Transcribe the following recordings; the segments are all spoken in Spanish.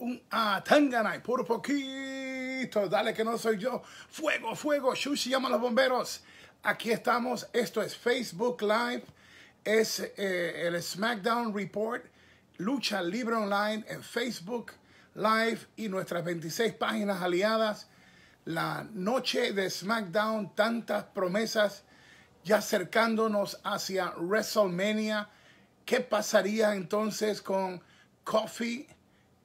un atanganai, por poquito, dale que no soy yo. Fuego, fuego, Shushi llama a los bomberos. Aquí estamos, esto es Facebook Live, es eh, el SmackDown Report, Lucha Libre Online en Facebook Live y nuestras 26 páginas aliadas. La noche de SmackDown, tantas promesas, ya acercándonos hacia WrestleMania. ¿Qué pasaría entonces con Coffee?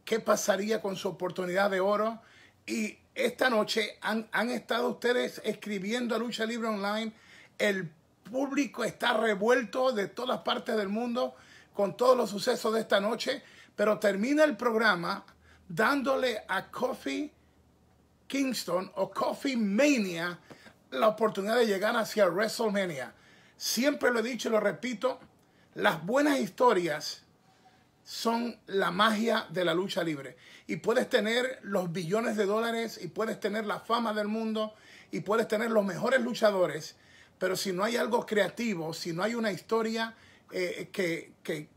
qué pasaría con su oportunidad de oro. Y esta noche han, han estado ustedes escribiendo a Lucha Libre Online. El público está revuelto de todas partes del mundo con todos los sucesos de esta noche. Pero termina el programa dándole a Coffee Kingston o Coffee Mania la oportunidad de llegar hacia WrestleMania. Siempre lo he dicho y lo repito, las buenas historias son la magia de la lucha libre. Y puedes tener los billones de dólares y puedes tener la fama del mundo y puedes tener los mejores luchadores, pero si no hay algo creativo, si no hay una historia eh, que, que,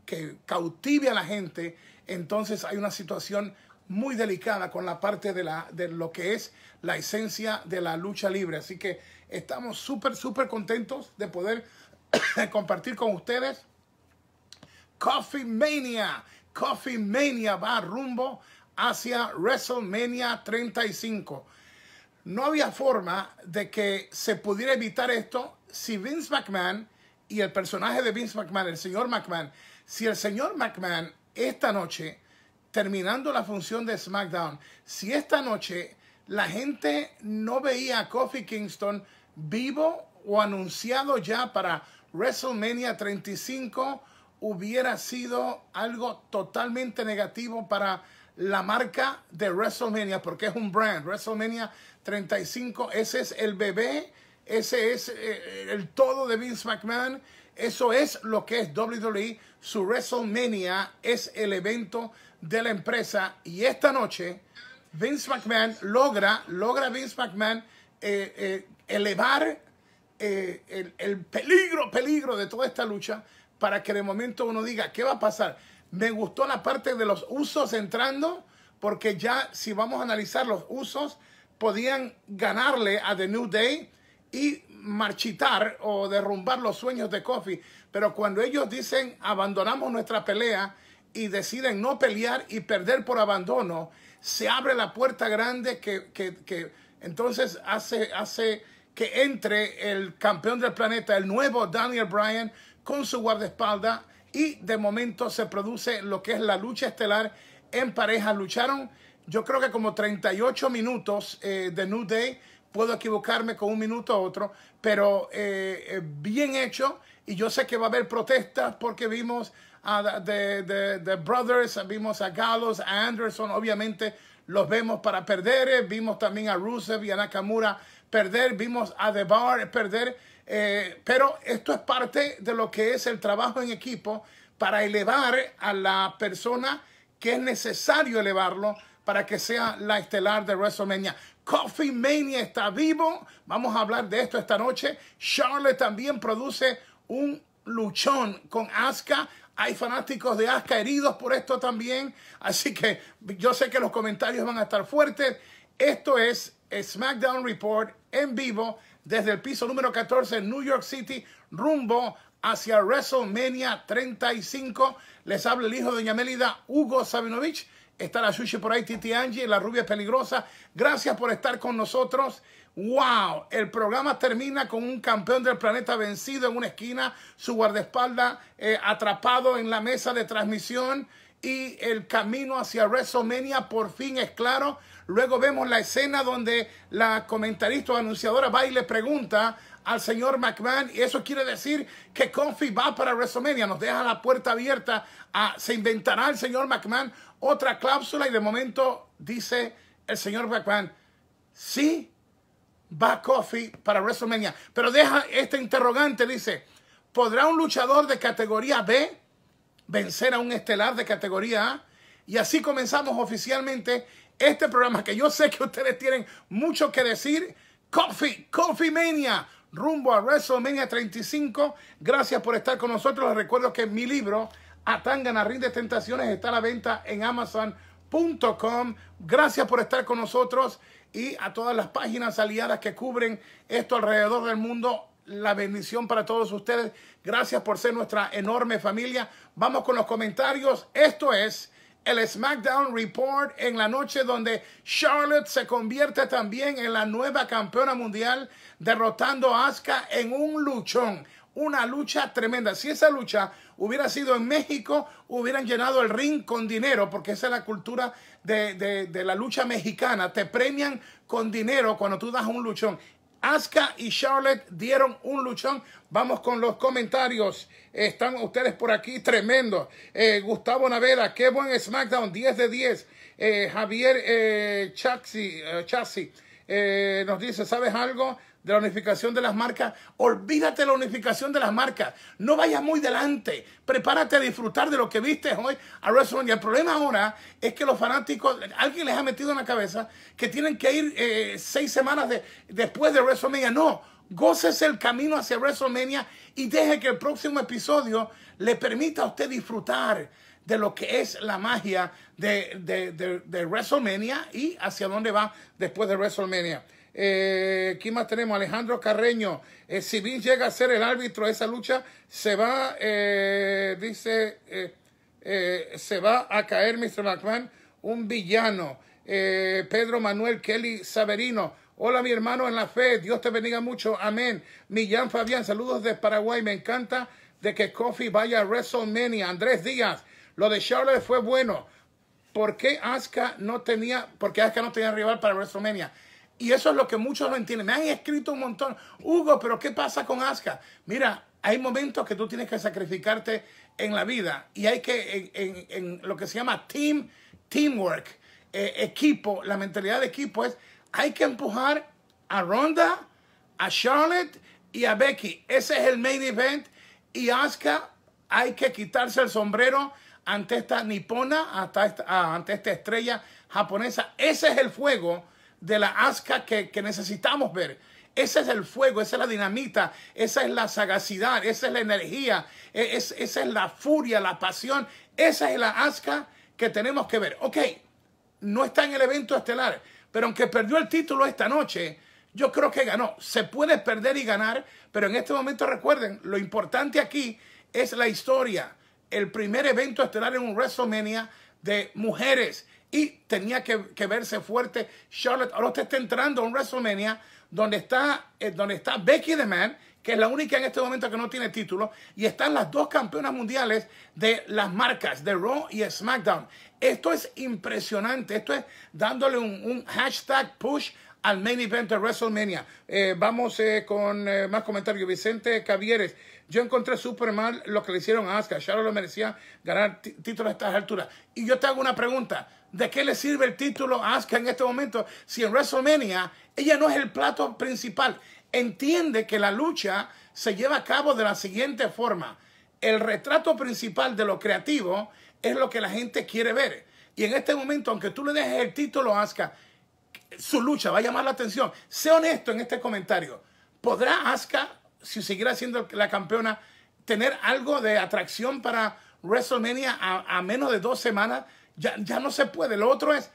cautive a la gente, entonces hay una situación muy delicada con la parte de, la, de lo que es la esencia de la lucha libre. Así que estamos súper, súper contentos de poder compartir con ustedes Coffee Mania. Coffee Mania va rumbo hacia WrestleMania 35. No había forma de que se pudiera evitar esto si Vince McMahon y el personaje de Vince McMahon, el señor McMahon, si el señor McMahon esta noche, terminando la función de SmackDown, si esta noche la gente no veía a Coffee Kingston vivo o anunciado ya para WrestleMania 35, hubiera sido algo totalmente negativo para la marca de WrestleMania, porque es un brand. WrestleMania 35, ese es el bebé, ese es eh, eh, el todo de Vince McMahon. Eso es lo que es WWE. Su WrestleMania es el evento de la empresa. Y esta noche, Vince McMahon logra, logra Vince McMahon eh, elevar el, el peligro, peligro de toda esta lucha para que de momento uno diga, ¿qué va a pasar? Me gustó la parte de los usos entrando, porque ya si vamos a analizar los usos, podían ganarle a The New Day y marchitar o derrumbar los sueños de Kofi. Pero cuando ellos dicen abandonamos nuestra pelea y deciden no pelear y perder por abandono, se abre la puerta grande que, entonces hace, hace que entre el campeón del planeta, el nuevo Daniel Bryan, con su guardaespaldas y de momento se produce lo que es la lucha estelar en pareja. Lucharon yo creo que como 38 minutos eh, de New Day. Puedo equivocarme con un minuto a otro, pero eh, eh, bien hecho. Y yo sé que va a haber protestas porque vimos a The, Brothers, vimos a Gallows, a Anderson, obviamente los vemos para perder. Vimos también a Rusev y a Nakamura perder. Vimos a The Bar perder. Eh, pero esto es parte de lo que es el trabajo en equipo para elevar a la persona que es necesario elevarlo para que sea la estelar de WrestleMania. Coffee Mania está vivo. Vamos a hablar de esto esta noche. Charlotte también produce un luchón con Asuka. Hay fanáticos de Asuka heridos por esto también. Así que yo sé que los comentarios van a estar fuertes. Esto es SmackDown Report en vivo desde el piso número 14 en New York City, rumbo hacia WrestleMania 35. Les habla el hijo de Doña Melida, Hugo Sabinovich. Está la Sushi por ahí, Titi Angie, la rubia peligrosa. Gracias por estar con nosotros. ¡Wow! El programa termina con un campeón del planeta vencido en una esquina, su guardaespaldas eh, atrapado en la mesa de transmisión y el camino hacia WrestleMania por fin es claro. Luego vemos la escena donde la comentarista o anunciadora va y le pregunta al señor McMahon y eso quiere decir que Kofi va para WrestleMania, nos deja la puerta abierta, a, se inventará el señor McMahon otra cláusula y de momento dice el señor McMahon, sí, va Kofi para WrestleMania, pero deja este interrogante, dice, ¿podrá un luchador de categoría B vencer a un estelar de categoría A? Y así comenzamos oficialmente este programa que yo sé que ustedes tienen mucho que decir. Coffee, Coffee Mania, rumbo a WrestleMania 35. Gracias por estar con nosotros. Les recuerdo que mi libro, Atanga de Tentaciones, está a la venta en Amazon.com. Gracias por estar con nosotros y a todas las páginas aliadas que cubren esto alrededor del mundo. La bendición para todos ustedes. Gracias por ser nuestra enorme familia. Vamos con los comentarios. Esto es el SmackDown Report en la noche donde Charlotte se convierte también en la nueva campeona mundial, derrotando a Asuka en un luchón. Una lucha tremenda. Si esa lucha hubiera sido en México, hubieran llenado el ring con dinero, porque esa es la cultura de, la lucha mexicana. Te premian con dinero cuando tú das un luchón. Asuka y Charlotte dieron un luchón. Vamos con los comentarios. Están ustedes por aquí tremendo. Eh, Gustavo Navela, qué buen SmackDown, 10 de 10. Eh, Javier eh, Chassi eh, nos dice, ¿sabes algo? de la unificación de las marcas, olvídate de la unificación de las marcas. No vayas muy delante. Prepárate a disfrutar de lo que viste hoy a WrestleMania. El problema ahora es que los fanáticos, alguien les ha metido en la cabeza que tienen que ir eh, seis semanas después de WrestleMania. No, goces el camino hacia WrestleMania y deje que el próximo episodio le permita a usted disfrutar de lo que es la magia de, de WrestleMania y hacia dónde va después de WrestleMania. Eh, ¿Quién más tenemos? Alejandro Carreño. Eh, si bien llega a ser el árbitro de esa lucha, se va, eh, dice, eh, se va a caer Mr. McMahon, un villano. Pedro Manuel Kelly Saverino. Hola, mi hermano en la fe. Dios te bendiga mucho. Amén. Millán Fabián, saludos de Paraguay. Me encanta de que Kofi vaya a WrestleMania. Andrés Díaz, lo de Charlotte fue bueno. ¿Por qué Asuka no tenía, porque Asuka no tenía rival para WrestleMania? Y eso es lo que muchos no entienden. Me han escrito un montón, Hugo, pero ¿qué pasa con Aska Mira, hay momentos que tú tienes que sacrificarte en la vida y hay que, en, lo que se llama team, teamwork, eh, equipo, la mentalidad de equipo es, hay que empujar a Ronda, a Charlotte y a Becky. Ese es el main event y Aska hay que quitarse el sombrero ante esta nipona, hasta ah, ante esta estrella japonesa. Ese es el fuego de la asca que, necesitamos ver. Ese es el fuego, esa es la dinamita, esa es la sagacidad, esa es la energía, e, esa es la furia, la pasión, esa es la asca que tenemos que ver. Ok, no está en el evento estelar, pero aunque perdió el título esta noche, yo creo que ganó. Se puede perder y ganar, pero en este momento recuerden, lo importante aquí es la historia. El primer evento estelar en un WrestleMania de mujeres y tenía que, verse fuerte Charlotte. Ahora usted está entrando a WrestleMania eh, donde está, Becky the Man, que es la única en este momento que no tiene título, y están las dos campeonas mundiales de las marcas, de Raw y SmackDown. Esto es impresionante, esto es dándole un, hashtag push al main event de WrestleMania. Eh, vamos eh, con más comentarios. Vicente Cavieres. Yo encontré súper mal lo que le hicieron a Asuka. Charlotte lo merecía ganar título a estas alturas. Y yo te hago una pregunta. ¿De qué le sirve el título a Asuka en este momento si en WrestleMania ella no es el plato principal? Entiende que la lucha se lleva a cabo de la siguiente forma. El retrato principal de lo creativo es lo que la gente quiere ver. Y en este momento, aunque tú le dejes el título a Asuka, su lucha va a llamar la atención. Sé honesto en este comentario. ¿Podrá Asuka si siguiera siendo la campeona, tener algo de atracción para WrestleMania a, menos de dos semanas, ya, no se puede. Lo otro es,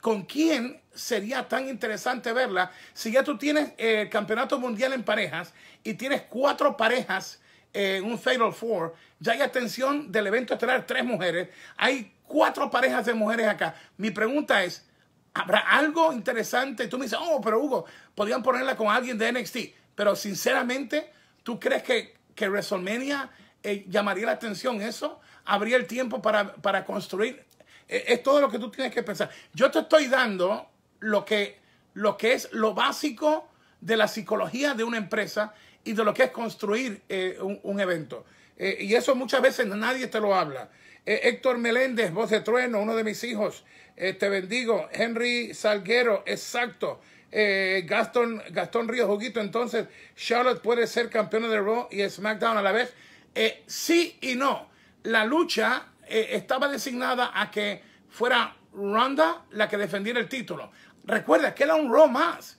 ¿con quién sería tan interesante verla? Si ya tú tienes el eh, campeonato mundial en parejas y tienes cuatro parejas en eh, un Fatal Four, ya hay atención del evento estelar, tres mujeres, hay cuatro parejas de mujeres acá. Mi pregunta es, ¿habrá algo interesante? Tú me dices, oh, pero Hugo, podrían ponerla con alguien de NXT. Pero sinceramente, ¿tú crees que, que WrestleMania eh, llamaría la atención eso? ¿Habría el tiempo para, construir? E, es todo lo que tú tienes que pensar. Yo te estoy dando lo que, lo que es lo básico de la psicología de una empresa y de lo que es construir eh, un, evento. Eh, y eso muchas veces nadie te lo habla. Héctor Meléndez, voz de trueno, uno de mis hijos, te bendigo. Henry Salguero, exacto. Eh, Gastón, Gastón Ríos Juguito, entonces Charlotte puede ser campeona de Raw y SmackDown a la vez. Eh, sí y no. La lucha eh, estaba designada a que fuera Ronda la que defendiera el título. Recuerda que era un Raw más.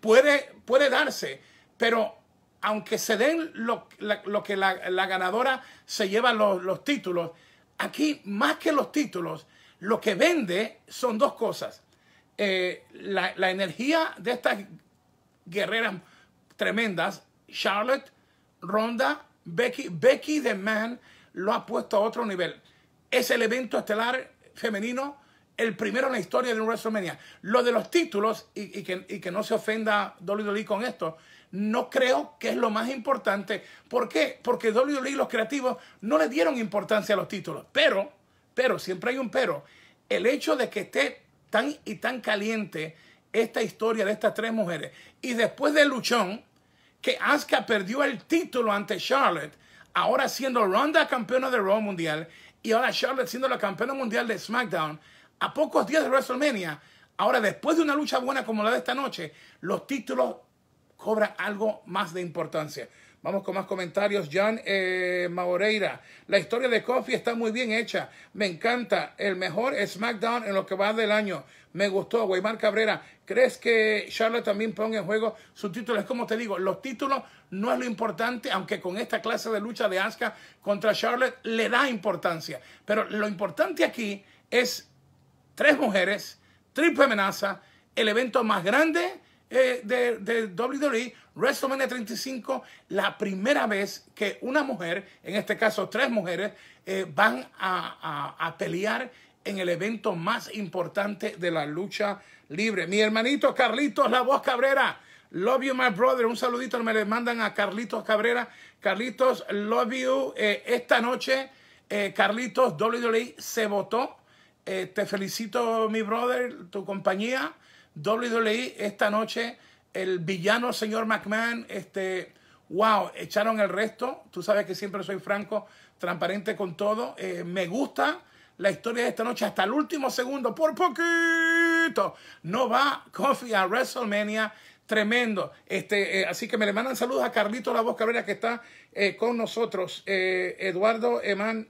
puede, puede darse, pero aunque se den lo, que la, ganadora se lleva los títulos, aquí más que los títulos, lo que vende son dos cosas. Eh, la, energía de estas guerreras tremendas, Charlotte, Ronda, Becky, Becky The Man, lo ha puesto a otro nivel. Es el evento estelar femenino, el primero en la historia de WrestleMania. Lo de los títulos, y, que, no se ofenda WWE con esto, no creo que es lo más importante. ¿Por qué? Porque e y los creativos, no le dieron importancia a los títulos. Pero, pero, siempre hay un pero. El hecho de que esté tan y tan caliente esta historia de estas tres mujeres. Y después del luchón, que Asuka perdió el título ante Charlotte, ahora siendo Ronda campeona de Raw Mundial y ahora Charlotte siendo la campeona mundial de SmackDown, a pocos días de WrestleMania, ahora después de una lucha buena como la de esta noche, los títulos cobran algo más de importancia. Vamos con más comentarios. Jan eh, Maureira. La historia de Kofi está muy bien hecha. Me encanta. El mejor SmackDown en lo que va del año. Me gustó. Guaymar Cabrera. ¿Crees que Charlotte también pone en juego sus títulos? Como te digo, los títulos no es lo importante, aunque con esta clase de lucha de Asuka contra Charlotte le da importancia. Pero lo importante aquí es tres mujeres, triple amenaza, el evento más grande eh, de, de WWE, WrestleMania 35, la primera vez que una mujer, en este caso tres mujeres, eh, van a, a, pelear en el evento más importante de la lucha libre. Mi hermanito Carlitos, la voz Cabrera. Love you, my brother. Un saludito me le mandan a Carlitos Cabrera. Carlitos, love you. Eh, esta noche, Carlitos, WWE se votó. te felicito, mi brother, tu compañía. WWE esta noche. El villano señor McMahon, este, wow, echaron el resto. Tú sabes que siempre soy franco, transparente con todo. Eh, me gusta la historia de esta noche hasta el último segundo, por poquito. No va Coffee a WrestleMania. Tremendo. Este, eh, así que me le mandan saludos a Carlito La Voz Cabrera que está eh, con nosotros. Eduardo Eman.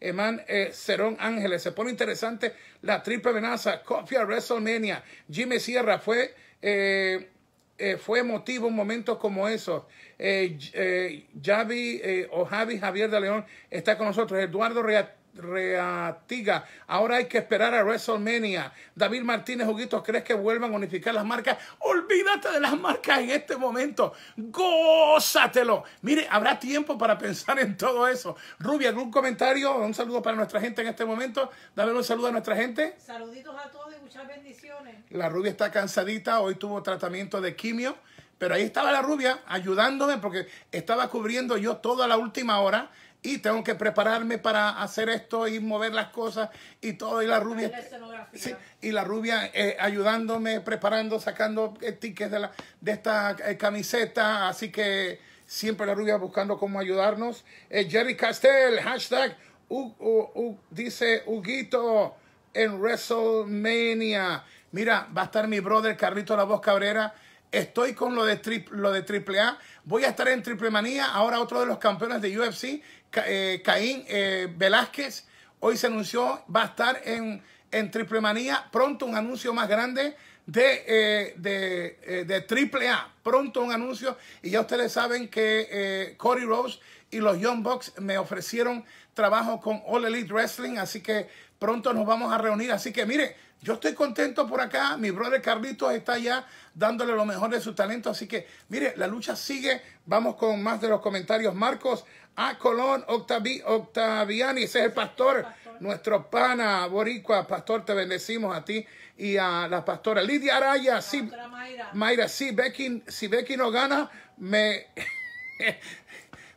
Eman Serón eh, Ángeles. Se pone interesante la triple amenaza. Copia WrestleMania. Jimmy Sierra fue, eh, eh, fue emotivo un momento como eso. Javi o Javi Javier de León está con nosotros. Eduardo real Reatiga. Ahora hay que esperar a WrestleMania. David Martínez, Juguito, ¿crees que vuelvan a unificar las marcas? Olvídate de las marcas en este momento. Gózatelo. Mire, habrá tiempo para pensar en todo eso. Rubia, ¿algún comentario? Un saludo para nuestra gente en este momento. Dame un saludo a nuestra gente. Saluditos a todos y muchas bendiciones. La Rubia está cansadita. Hoy tuvo tratamiento de quimio. Pero ahí estaba la rubia ayudándome porque estaba cubriendo yo toda la última hora y tengo que prepararme para hacer esto y mover las cosas y todo y la rubia y la rubia eh, ayudándome preparando sacando tickets de la de esta eh, camiseta así que siempre la rubia buscando cómo ayudarnos eh, Jerry Castell hashtag U, U, dice Huguito en WrestleMania mira va a estar mi brother Carlito La Voz Cabrera estoy con lo de trip, lo de triple A Voy a estar en Triple Manía. Ahora otro de los campeones de UFC, eh, Caín eh, Velázquez, hoy se anunció, va a estar en, en Triple Manía. Pronto un anuncio más grande de, eh, de, Triple A. Pronto un anuncio. Y ya ustedes saben que Cody Rose y los Young Bucks me ofrecieron trabajo con All Elite Wrestling. Así que pronto nos vamos a reunir. Así que mire, yo estoy contento por acá, mi brother Carlitos está allá dándole lo mejor de su talento, así que mire, la lucha sigue, vamos con más de los comentarios. Marcos A. Colón, Octavi, Octaviani, ese es el pastor, nuestro pana boricua, pastor, te bendecimos a ti y a la pastora Lidia Araya, sí, Mayra. Mayra, sí, Becky, si Becky no gana, me,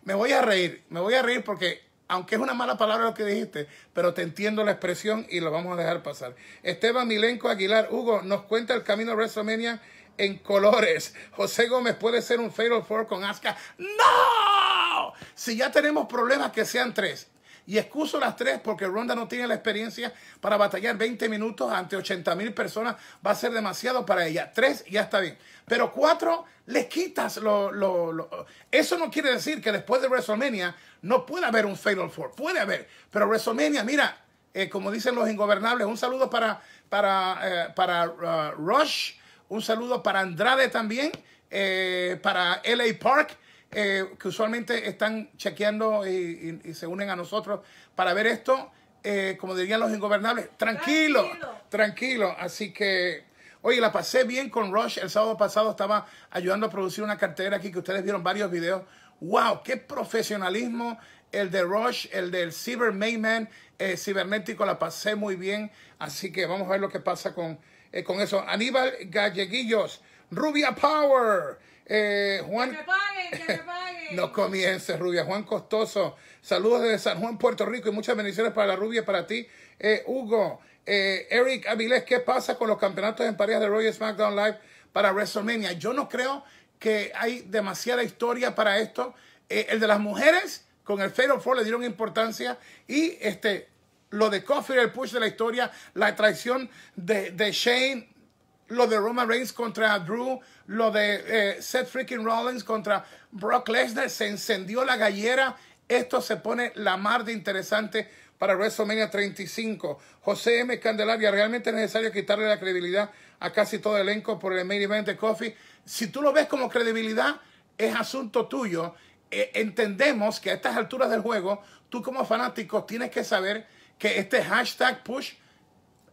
me voy a reír, me voy a reír porque aunque es una mala palabra lo que dijiste, pero te entiendo la expresión y lo vamos a dejar pasar. Esteban Milenco Aguilar, Hugo, nos cuenta el camino de WrestleMania en colores. José Gómez puede ser un Fatal Four con Asuka. ¡No! Si ya tenemos problemas, que sean tres y excuso las tres porque Ronda no tiene la experiencia para batallar 20 minutos ante 80 mil personas. Va a ser demasiado para ella. Tres ya está bien. Pero cuatro, le quitas lo, Eso no quiere decir que después de WrestleMania no pueda haber un Fatal Four. Puede haber. Pero WrestleMania, mira, eh, como dicen los ingobernables, un saludo para, para, eh, para uh, Rush. Un saludo para Andrade también. Eh, para LA Park. Eh, que usualmente están chequeando y, se unen a nosotros para ver esto, eh, como dirían los ingobernables, tranquilo, tranquilo, Así que, oye, la pasé bien con Rush. El sábado pasado estaba ayudando a producir una cartera aquí que ustedes vieron varios videos. ¡Wow! ¡Qué profesionalismo! El de Rush, el del Cyber Mayman eh, cibernético, la pasé muy bien. Así que vamos a ver lo que pasa con, con eso. Aníbal Galleguillos, Rubia Power. Eh, Juan, no comiences Rubia. Juan Costoso, saludos desde San Juan, Puerto Rico y muchas bendiciones para la Rubia y para ti. Eh, Hugo, eh, Eric Avilés, ¿qué pasa con los campeonatos en parejas de Royal SmackDown Live para WrestleMania? Yo no creo que hay demasiada historia para esto. el de las mujeres con el Fatal Four le dieron importancia y este lo de Coffee, el push de la historia, la traición de, de Shane, lo de Roman Reigns contra Drew, lo de eh, Seth freaking Rollins contra Brock Lesnar, se encendió la gallera. Esto se pone la mar de interesante para WrestleMania 35. José M. Candelaria, realmente es necesario quitarle la credibilidad a casi todo el elenco por el main event de Coffee. Si tú lo ves como credibilidad, es asunto tuyo. Eh, entendemos que a estas alturas del juego, tú como fanático tienes que saber que este hashtag push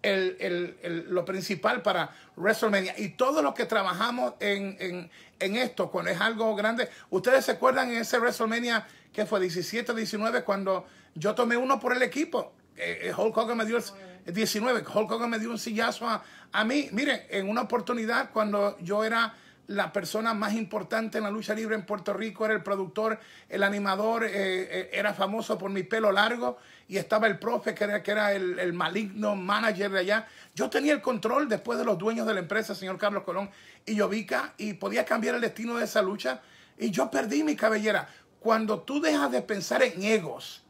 el, el, el, lo principal para WrestleMania. Y todos los que trabajamos en, en, en, esto, cuando es algo grande. Ustedes se acuerdan en ese WrestleMania que fue 17, 19, cuando yo tomé uno por el equipo. Eh, eh, Hulk Hogan me dio el 19, Hulk Hogan me dio un sillazo a, a mí. Miren, en una oportunidad cuando yo era la persona más importante en la lucha libre en Puerto Rico, era el productor, el animador, eh, era famoso por mi pelo largo y estaba el profe que era, el, maligno manager de allá. Yo tenía el control después de los dueños de la empresa, señor Carlos Colón y vica y podía cambiar el destino de esa lucha. Y yo perdí mi cabellera. Cuando tú dejas de pensar en egos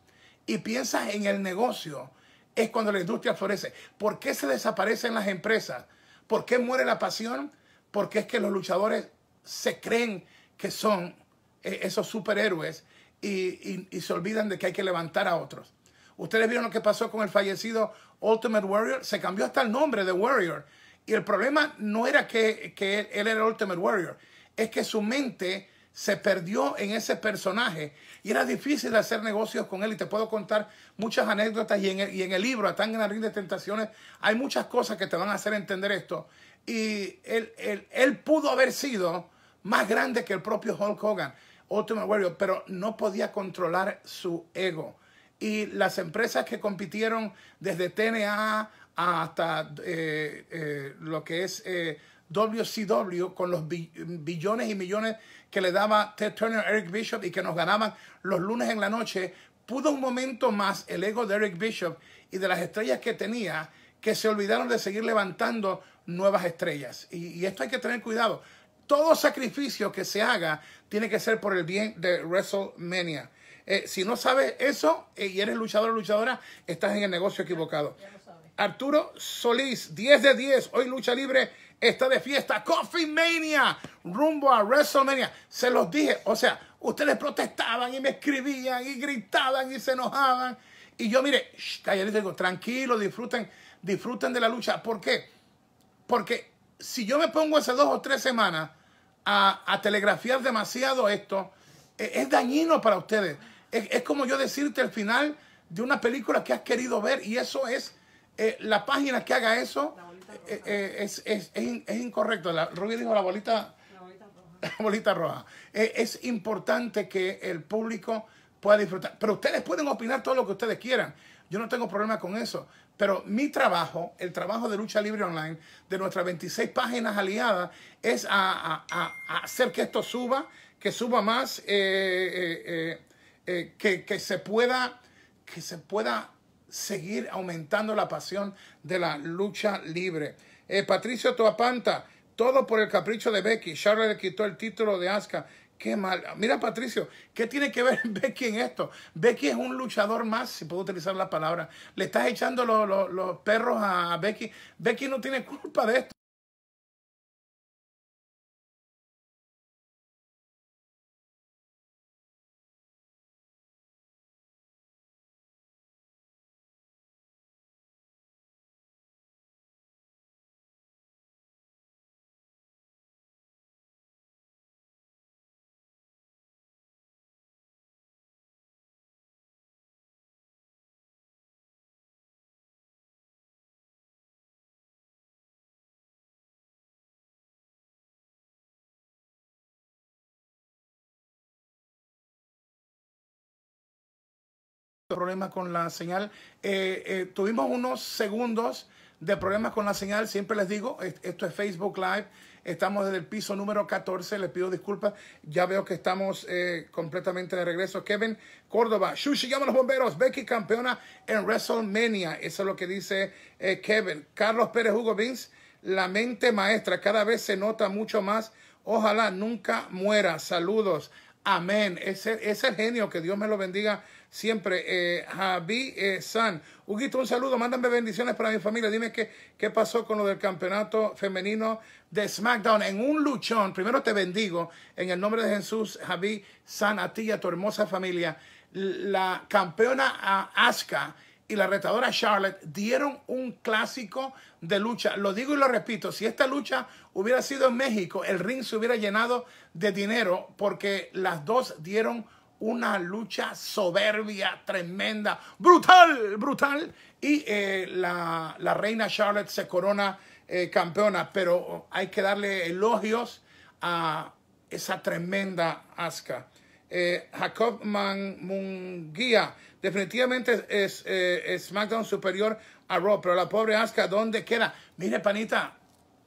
y piensas en el negocio, es cuando la industria florece. ¿Por qué se desaparecen las empresas? ¿Por qué muere la pasión? Porque es que los luchadores se creen que son eh, esos superhéroes y se olvidan de que hay que levantar a otros. Ustedes vieron lo que pasó con el fallecido Ultimate Warrior. Se cambió hasta el nombre de Warrior. Y el problema no era que, él, era Ultimate Warrior. Es que su mente se perdió en ese personaje y era difícil hacer negocios con él. Y te puedo contar muchas anécdotas y en el, libro, Atán en la Ring de Tentaciones, hay muchas cosas que te van a hacer entender esto. Y él, él pudo haber sido más grande que el propio Hulk Hogan, Ultimate Warrior, pero no podía controlar su ego y las empresas que compitieron desde TNA hasta eh, eh, lo que es WCW eh, con los billones y millones que le daba Ted Turner, Eric Bishop y que nos ganaban los lunes en la noche, pudo un momento más el ego de Eric Bishop y de las estrellas que tenía que se olvidaron de seguir levantando nuevas estrellas. Y, y esto hay que tener cuidado. Todo sacrificio que se haga tiene que ser por el bien de WrestleMania. Eh, si no sabes eso eh, y eres luchador o luchadora, estás en el negocio equivocado. Arturo Solís, 10 de 10. Hoy lucha libre está de fiesta. Coffee Mania, rumbo a WrestleMania. Se los dije. O sea, ustedes protestaban y me escribían y gritaban y se enojaban. Y yo, mire, les digo, tranquilo, disfruten, disfruten de la lucha. ¿Por qué? Porque si yo me pongo hace dos o tres semanas a, telegrafiar demasiado esto, eh, es dañino para ustedes. Es, como yo decirte el final de una película que has querido ver y eso es, eh, la página que haga eso eh, eh, es, incorrecto. La, dijo la bolita, bolita roja. es importante que el público pueda disfrutar. Pero ustedes pueden opinar todo lo que ustedes quieran. Yo no tengo problema con eso. Pero mi trabajo, el trabajo de Lucha Libre Online, de nuestras 26 páginas aliadas, es a, hacer que esto suba, que suba más. Eh, que, que, se pueda, seguir aumentando la pasión de la lucha libre. Eh, Patricio Toapanta, todo por el capricho de Becky. Charlotte le quitó el título de Asuka. Qué mal. Mira, Patricio, ¿qué tiene que ver Becky en esto? Becky es un luchador más, si puedo utilizar la palabra. Le estás echando los perros a Becky. Becky no tiene culpa de esto. problemas con la señal. Eh, eh, tuvimos unos segundos de problemas con la señal. Siempre les digo, esto es Facebook Live. Estamos desde el piso número 14. Les pido disculpas. Ya veo que estamos eh, completamente de regreso. Kevin Córdoba. Shushi llama a los bomberos. Becky campeona en WrestleMania. Eso es lo que dice Kevin. Carlos Pérez Hugo Vince. La mente maestra. Cada vez se nota mucho más. Ojalá nunca muera. Saludos. Amén. Ese es el genio. Que Dios me lo bendiga siempre. Eh, Javi eh, San, Huguito, un saludo, mándame bendiciones para mi familia. Dime qué, qué pasó con lo del campeonato femenino de SmackDown. En un luchón, primero te bendigo en el nombre de Jesús, Javi San, a ti y a tu hermosa familia. La campeona Asuka y la retadora Charlotte dieron un clásico de lucha. Lo digo y lo repito, si esta lucha hubiera sido en México, el ring se hubiera llenado de dinero porque las dos dieron una lucha soberbia, tremenda, brutal, brutal. Y eh, la, reina Charlotte se corona eh, campeona, pero hay que darle elogios a esa tremenda Asuka. Eh, Jacob Munguía, definitivamente es, es SmackDown superior a Raw, pero la pobre Asuka, ¿dónde queda? Mire, panita,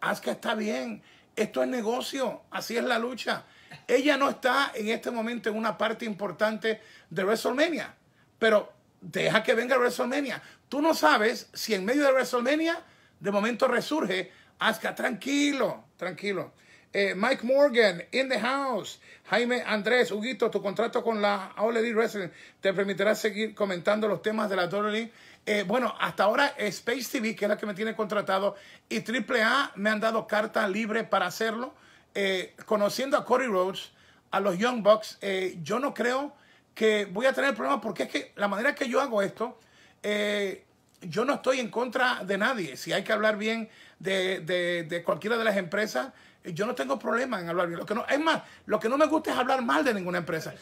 Asuka está bien. Esto es negocio, así es la lucha. Ella no está en este momento en una parte importante de WrestleMania, pero deja que venga WrestleMania. Tú no sabes si en medio de WrestleMania de momento resurge Asuka. Tranquilo, tranquilo. Eh, Mike Morgan, in the house. Jaime Andrés, Huguito, tu contrato con la OLED Wrestling te permitirá seguir comentando los temas de la WWE. Eh, bueno, hasta ahora Space TV, que es la que me tiene contratado, y AAA me han dado carta libre para hacerlo. Eh, conociendo a Cory Rhodes, a los Young Bucks, eh, yo no creo que voy a tener problemas porque es que la manera que yo hago esto, eh, yo no estoy en contra de nadie. Si hay que hablar bien de, cualquiera de las empresas, yo no tengo problema en hablar bien. Lo que no, es más, lo que no me gusta es hablar mal de ninguna empresa.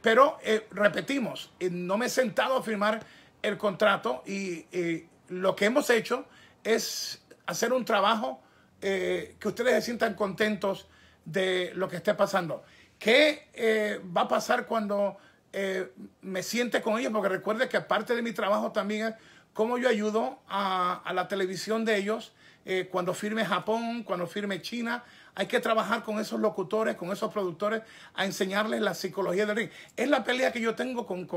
pero repetimos, no me he sentado a firmar el contrato y lo que hemos hecho es hacer un trabajo eh, que ustedes se sientan contentos de lo que esté pasando. ¿Qué eh, va a pasar cuando eh, me siente con ellos? Porque recuerde que parte de mi trabajo también es cómo yo ayudo a, a la televisión de ellos cuando firme Japón, cuando firme China, hay que trabajar con esos locutores, con esos productores, a enseñarles la psicología del ring. Es la pelea que yo tengo con,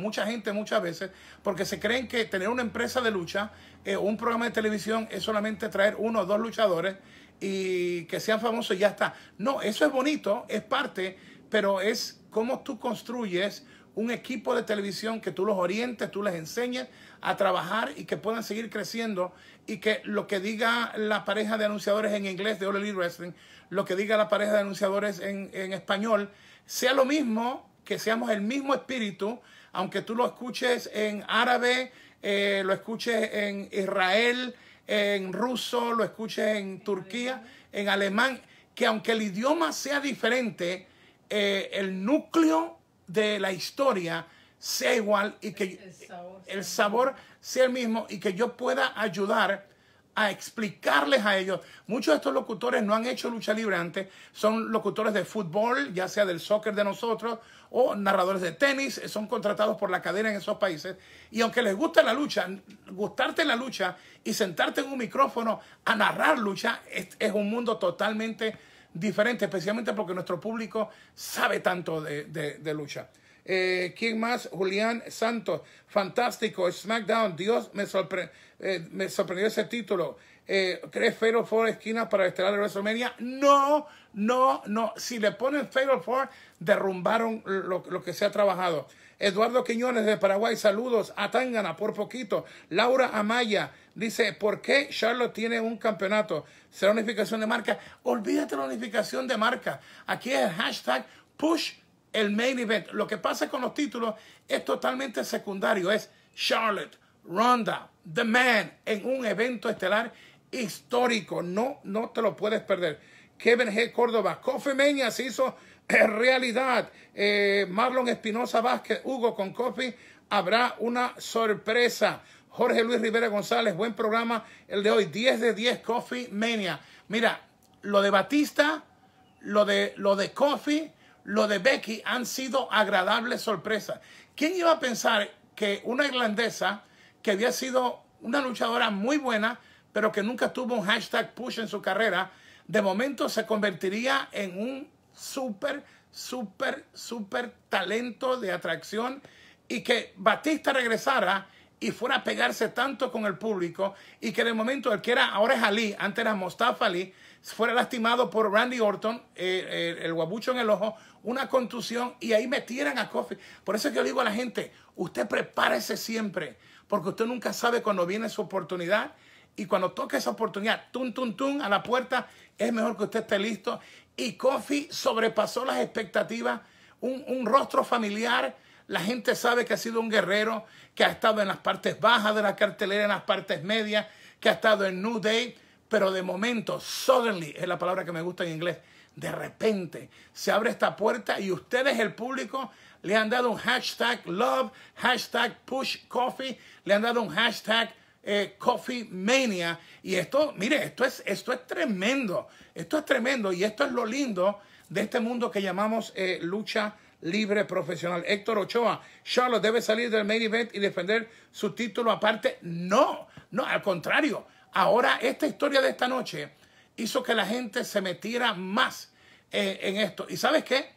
mucha gente muchas veces, porque se creen que tener una empresa de lucha, eh, un programa de televisión, es solamente traer uno o dos luchadores y que sean famosos y ya está. No, eso es bonito, es parte, pero es cómo tú construyes un equipo de televisión que tú los orientes, tú les enseñes a trabajar y que puedan seguir creciendo y que lo que diga la pareja de anunciadores en inglés de All Elite Wrestling, lo que diga la pareja de anunciadores en, español, sea lo mismo, que seamos el mismo espíritu, aunque tú lo escuches en árabe, eh, lo escuches en Israel, en ruso, lo escuches en Turquía, en alemán, que aunque el idioma sea diferente, eh, el núcleo de la historia sea igual y que el sabor, sea el mismo y que yo pueda ayudar a explicarles a ellos. Muchos de estos locutores no han hecho lucha libre antes, son locutores de fútbol, ya sea del soccer de nosotros, o narradores de tenis, son contratados por la cadena en esos países. Y aunque les guste la lucha, gustarte la lucha y sentarte en un micrófono a narrar lucha es, un mundo totalmente diferente, especialmente porque nuestro público sabe tanto de lucha. Eh, ¿Quién más? Julián Santos. Fantástico. SmackDown. Dios eh, me, sorprendió ese título. Eh, ¿Crees Fatal Four esquinas para estelar de WrestleMania? No, no, no. Si le ponen Fatal Four, derrumbaron lo, que se ha trabajado. Eduardo Quiñones de Paraguay, saludos. A Tangana, por poquito. Laura Amaya dice, ¿por qué Charlotte tiene un campeonato? ¿Será unificación de marca? Olvídate la unificación de marca. Aquí es el hashtag push el main event. Lo que pasa con los títulos es totalmente secundario. Es Charlotte, Ronda, The Man en un evento estelar histórico. No, no te lo puedes perder. Kevin G. Córdoba, Coffee Mania se hizo eh, realidad. Eh, Marlon Espinosa Vázquez, Hugo con Coffee habrá una sorpresa. Jorge Luis Rivera González, buen programa el de hoy, 10 de 10 Coffee Mania. Mira, lo de Batista, lo de lo de Coffee, lo de Becky han sido agradables sorpresas. ¿Quién iba a pensar que una irlandesa que había sido una luchadora muy buena, pero que nunca tuvo un hashtag push en su carrera, de momento se convertiría en un súper, súper, súper talento de atracción y que Batista regresara y fuera a pegarse tanto con el público y que de momento el que era ahora es Ali, antes era Mustafa Ali, fuera lastimado por Randy Orton, eh, eh, el guabucho en el ojo, una contusión y ahí metieran a Kofi. Por eso que yo digo a la gente, usted prepárese siempre, porque usted nunca sabe cuando viene su oportunidad y cuando toque esa oportunidad, tun tun tum, a la puerta, es mejor que usted esté listo. Y Kofi sobrepasó las expectativas, un, un rostro familiar la gente sabe que ha sido un guerrero, que ha estado en las partes bajas de la cartelera, en las partes medias, que ha estado en New Day, pero de momento, suddenly, es la palabra que me gusta en inglés, de repente se abre esta puerta y ustedes, el público, le han dado un hashtag love, hashtag push coffee, le han dado un hashtag eh, coffee mania. Y esto, mire, esto es, esto es tremendo, esto es tremendo y esto es lo lindo de este mundo que llamamos eh, lucha libre profesional. Héctor Ochoa, Charlotte debe salir del main event y defender su título aparte. No, no, al contrario. Ahora esta historia de esta noche hizo que la gente se metiera más eh, en esto. ¿Y sabes qué?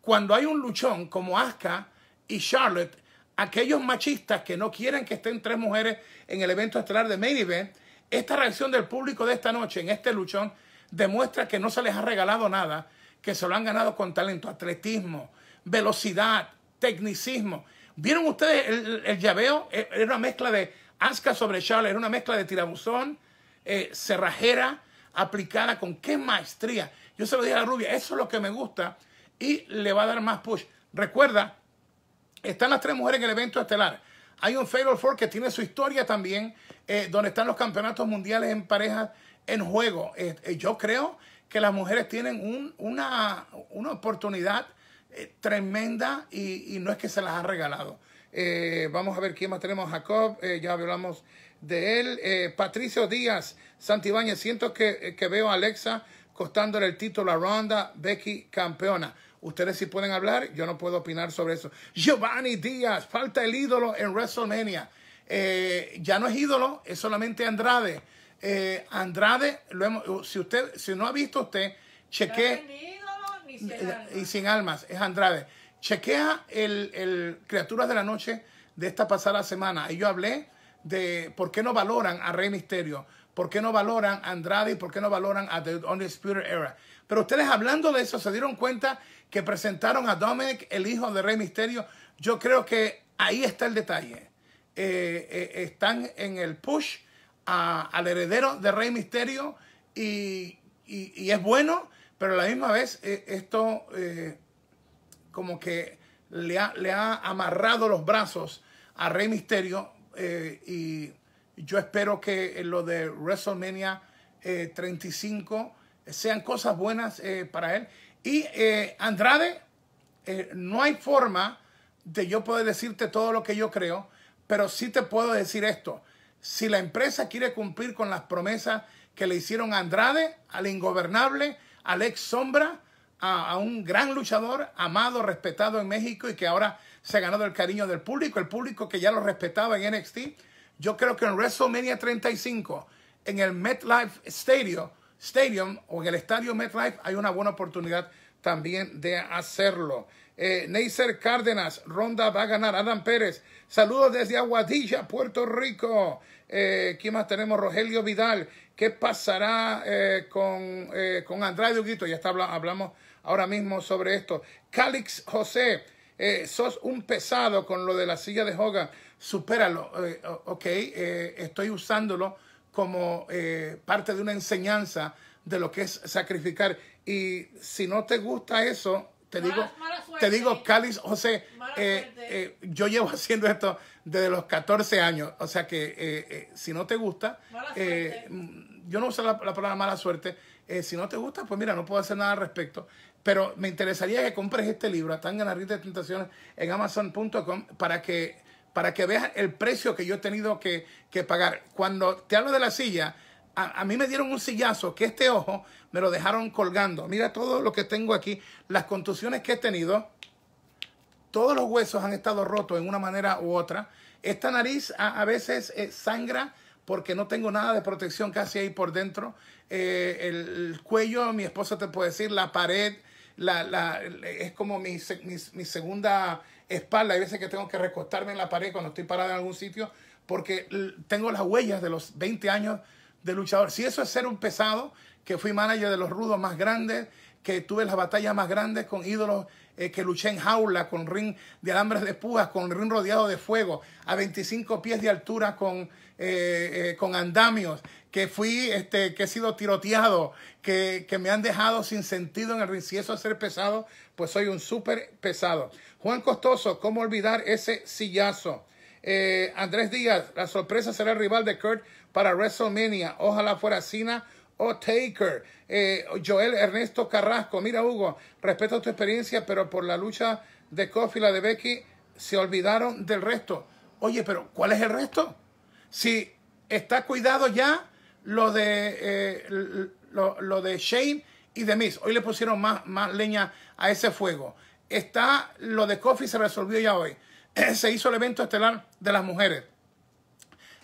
Cuando hay un luchón como Aska y Charlotte, aquellos machistas que no quieren que estén tres mujeres en el evento estelar de main event, esta reacción del público de esta noche en este luchón demuestra que no se les ha regalado nada, que se lo han ganado con talento, atletismo, velocidad, tecnicismo. ¿Vieron ustedes el, llaveo? Eh, era una mezcla de asca sobre charla, era una mezcla de tirabuzón, eh, cerrajera, aplicada con qué maestría. Yo se lo dije a la rubia, eso es lo que me gusta y le va a dar más push. Recuerda, están las tres mujeres en el evento estelar. Hay un Fatal Four que tiene su historia también, eh, donde están los campeonatos mundiales en parejas en juego. yo creo que las mujeres tienen una, una oportunidad eh, tremenda y, no es que se las ha regalado. Eh, vamos a ver quién más tenemos. Jacob, eh, ya hablamos de él. Patricio Díaz, Santibáñez, siento que, veo a Alexa costándole el título a Ronda, Becky campeona. Ustedes si pueden hablar, yo no puedo opinar sobre eso. Giovanni Díaz, falta el ídolo en WrestleMania. Eh, ya no es ídolo, es solamente Andrade. Andrade, lo si usted, si no ha visto usted, cheque. Eh, y sin Almas. es Andrade. Chequea el, el Criaturas de la Noche de esta pasada semana. Y yo hablé de por qué no valoran a Rey Misterio, por qué no valoran a Andrade y por qué no valoran a The Undisputed Era. Pero ustedes hablando de eso, se dieron cuenta que presentaron a Dominic, el hijo de Rey Misterio. Yo creo que ahí está el detalle. Eh, eh, están en el push al heredero de Rey Misterio y, y, y es bueno pero a la misma vez, eh, esto eh, como que le ha, le ha, amarrado los brazos a Rey Misterio. Eh, y yo espero que lo de WrestleMania 35 sean cosas buenas para él. Y Andrade, no hay forma de yo poder decirte todo lo que yo creo, pero sí te puedo decir esto. Si la empresa quiere cumplir con las promesas que le hicieron a Andrade, al ingobernable, Alex sombra, a, un gran luchador, amado, respetado en México y que ahora se ha ganado el cariño del público, el público que ya lo respetaba en NXT. Yo creo que en WrestleMania 35, en el MetLife Stadium, Stadium o en el estadio MetLife, hay una buena oportunidad también de hacerlo. Eh, Neyser Cárdenas, Ronda va a ganar. Adam Pérez, saludos desde Aguadilla, Puerto Rico. Eh, ¿Quién más tenemos? Rogelio Vidal. ¿Qué pasará eh, con, eh, con Andrade Huguito? Ya está, hablamos ahora mismo sobre esto. Calix José, sos un pesado con lo de la silla de Hogan. Supéralo. ok, estoy usándolo como parte de una enseñanza de lo que es sacrificar. Y si no te gusta eso, te digo, te digo, Cáliz, José, eh, eh, yo llevo haciendo esto desde los 14 años. O sea que eh, si no te gusta, mm, yo no uso la, palabra mala suerte. si no te gusta, pues mira, no puedo hacer nada al respecto. Pero me interesaría que compres este libro, Tan de Tentaciones, en Amazon.com para que, para que veas el precio que yo he tenido que, pagar. Cuando te hablo de la silla, a mí me dieron un sillazo que este ojo me lo dejaron colgando. Mira todo lo que tengo aquí, las contusiones que he tenido. Todos los huesos han estado rotos en una manera u otra. Esta nariz a, veces eh, sangra porque no tengo nada de protección casi ahí por dentro. Eh, el, cuello, mi esposa te puede decir, la pared, la, es como mi, mi segunda espalda. Hay veces que tengo que recostarme en la pared cuando estoy parada en algún sitio porque tengo las huellas de los 20 años de luchador. Si eso es ser un pesado, que fui manager de los rudos más grandes, que tuve las batallas más grandes con ídolos eh, que luché en jaula, con ring de alambres de púas, con ring rodeado de fuego, a 25 pies de altura con, eh, eh, con andamios, que fui, este, que he sido tiroteado, que, que, me han dejado sin sentido en el ring. Si eso ser pesado, pues soy un súper pesado. Juan Costoso, ¿cómo olvidar ese sillazo? Andrés Díaz, la sorpresa será el rival de Kurt para WrestleMania. Ojalá fuera Cena o oh, Taker, eh, Joel Ernesto Carrasco, mira Hugo, respeto tu experiencia, pero por la lucha de Kofi y la de Becky se olvidaron del resto. Oye, pero ¿cuál es el resto? Si está cuidado ya lo de, eh, lo, de Shane y de Miss. Hoy le pusieron más, más leña a ese fuego. Está lo de Kofi, se resolvió ya hoy. se hizo el evento estelar de las mujeres.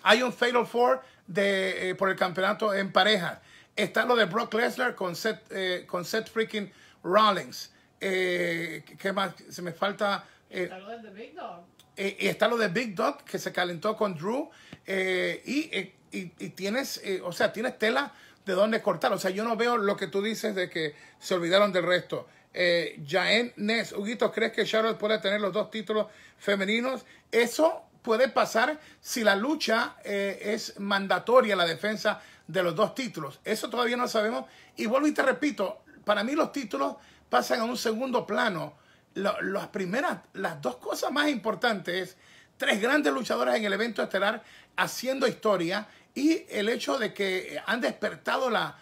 Hay un Fatal Four de, eh, por el campeonato en parejas. Está lo de Brock Lesnar con Seth, eh, con Seth freaking Rollins. Eh, ¿Qué más? Se me falta... Eh, está lo de Big Dog. y está lo de Big Dog, que se calentó con Drew. Y, tienes, o sea, tienes tela de dónde cortar. O sea, yo no veo lo que tú dices de que se olvidaron del resto. Eh, Jaén Ness, Huguito, ¿crees que Charlotte puede tener los dos títulos femeninos? Eso puede pasar si la lucha es mandatoria, la defensa de los dos títulos. Eso todavía no sabemos. Y vuelvo y te repito, para mí los títulos pasan a un segundo plano. las primeras, las dos cosas más importantes tres grandes luchadoras en el evento estelar haciendo historia y el hecho de que han despertado la,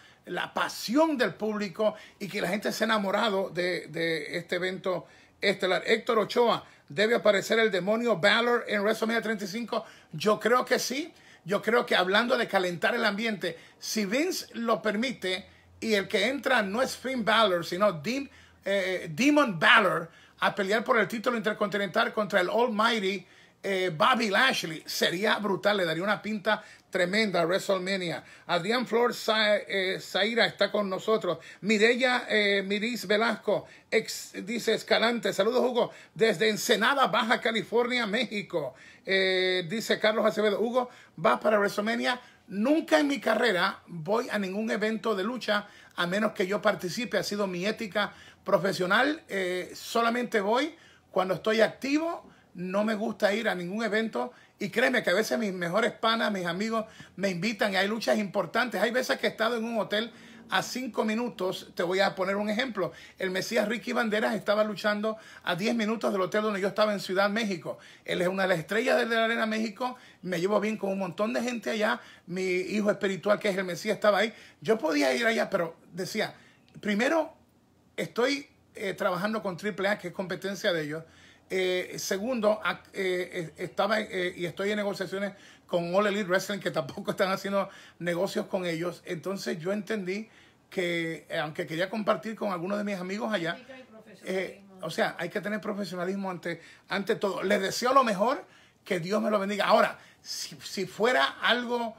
pasión del público y que la gente se ha enamorado de, este evento estelar. Héctor Ochoa, ¿debe aparecer el demonio Balor en WrestleMania 35? Yo creo que sí yo creo que hablando de calentar el ambiente, si Vince lo permite y el que entra no es Finn Balor, sino Dean, eh, Demon Balor a pelear por el título intercontinental contra el Almighty eh, Bobby Lashley. Sería brutal, le daría una pinta tremenda a WrestleMania. Adrián Flor eh, Zaira está con nosotros. Mireya eh, Miris Velasco ex, dice Escalante. Saludos, Hugo, desde Ensenada, Baja California, México. dice Carlos Acevedo. Hugo, vas para WrestleMania. Nunca en mi carrera voy a ningún evento de lucha a menos que yo participe. Ha sido mi ética profesional. solamente voy cuando estoy activo no me gusta ir a ningún evento y créeme que a veces mis mejores panas, mis amigos me invitan y hay luchas importantes. Hay veces que he estado en un hotel a cinco minutos, te voy a poner un ejemplo, el Mesías Ricky Banderas estaba luchando a diez minutos del hotel donde yo estaba en Ciudad México. Él es una de las estrellas de la Arena México, me llevo bien con un montón de gente allá, mi hijo espiritual que es el Mesías estaba ahí. Yo podía ir allá, pero decía, primero estoy eh, trabajando con AAA, que es competencia de ellos. Eh, segundo, eh, estaba eh, y estoy en negociaciones con All Elite Wrestling, que tampoco están haciendo negocios con ellos. Entonces yo entendí que, aunque quería compartir con algunos de mis amigos allá, o sea, hay que tener profesionalismo ante, ante todo. Les deseo lo mejor, que Dios me lo bendiga. Ahora, si, si fuera algo,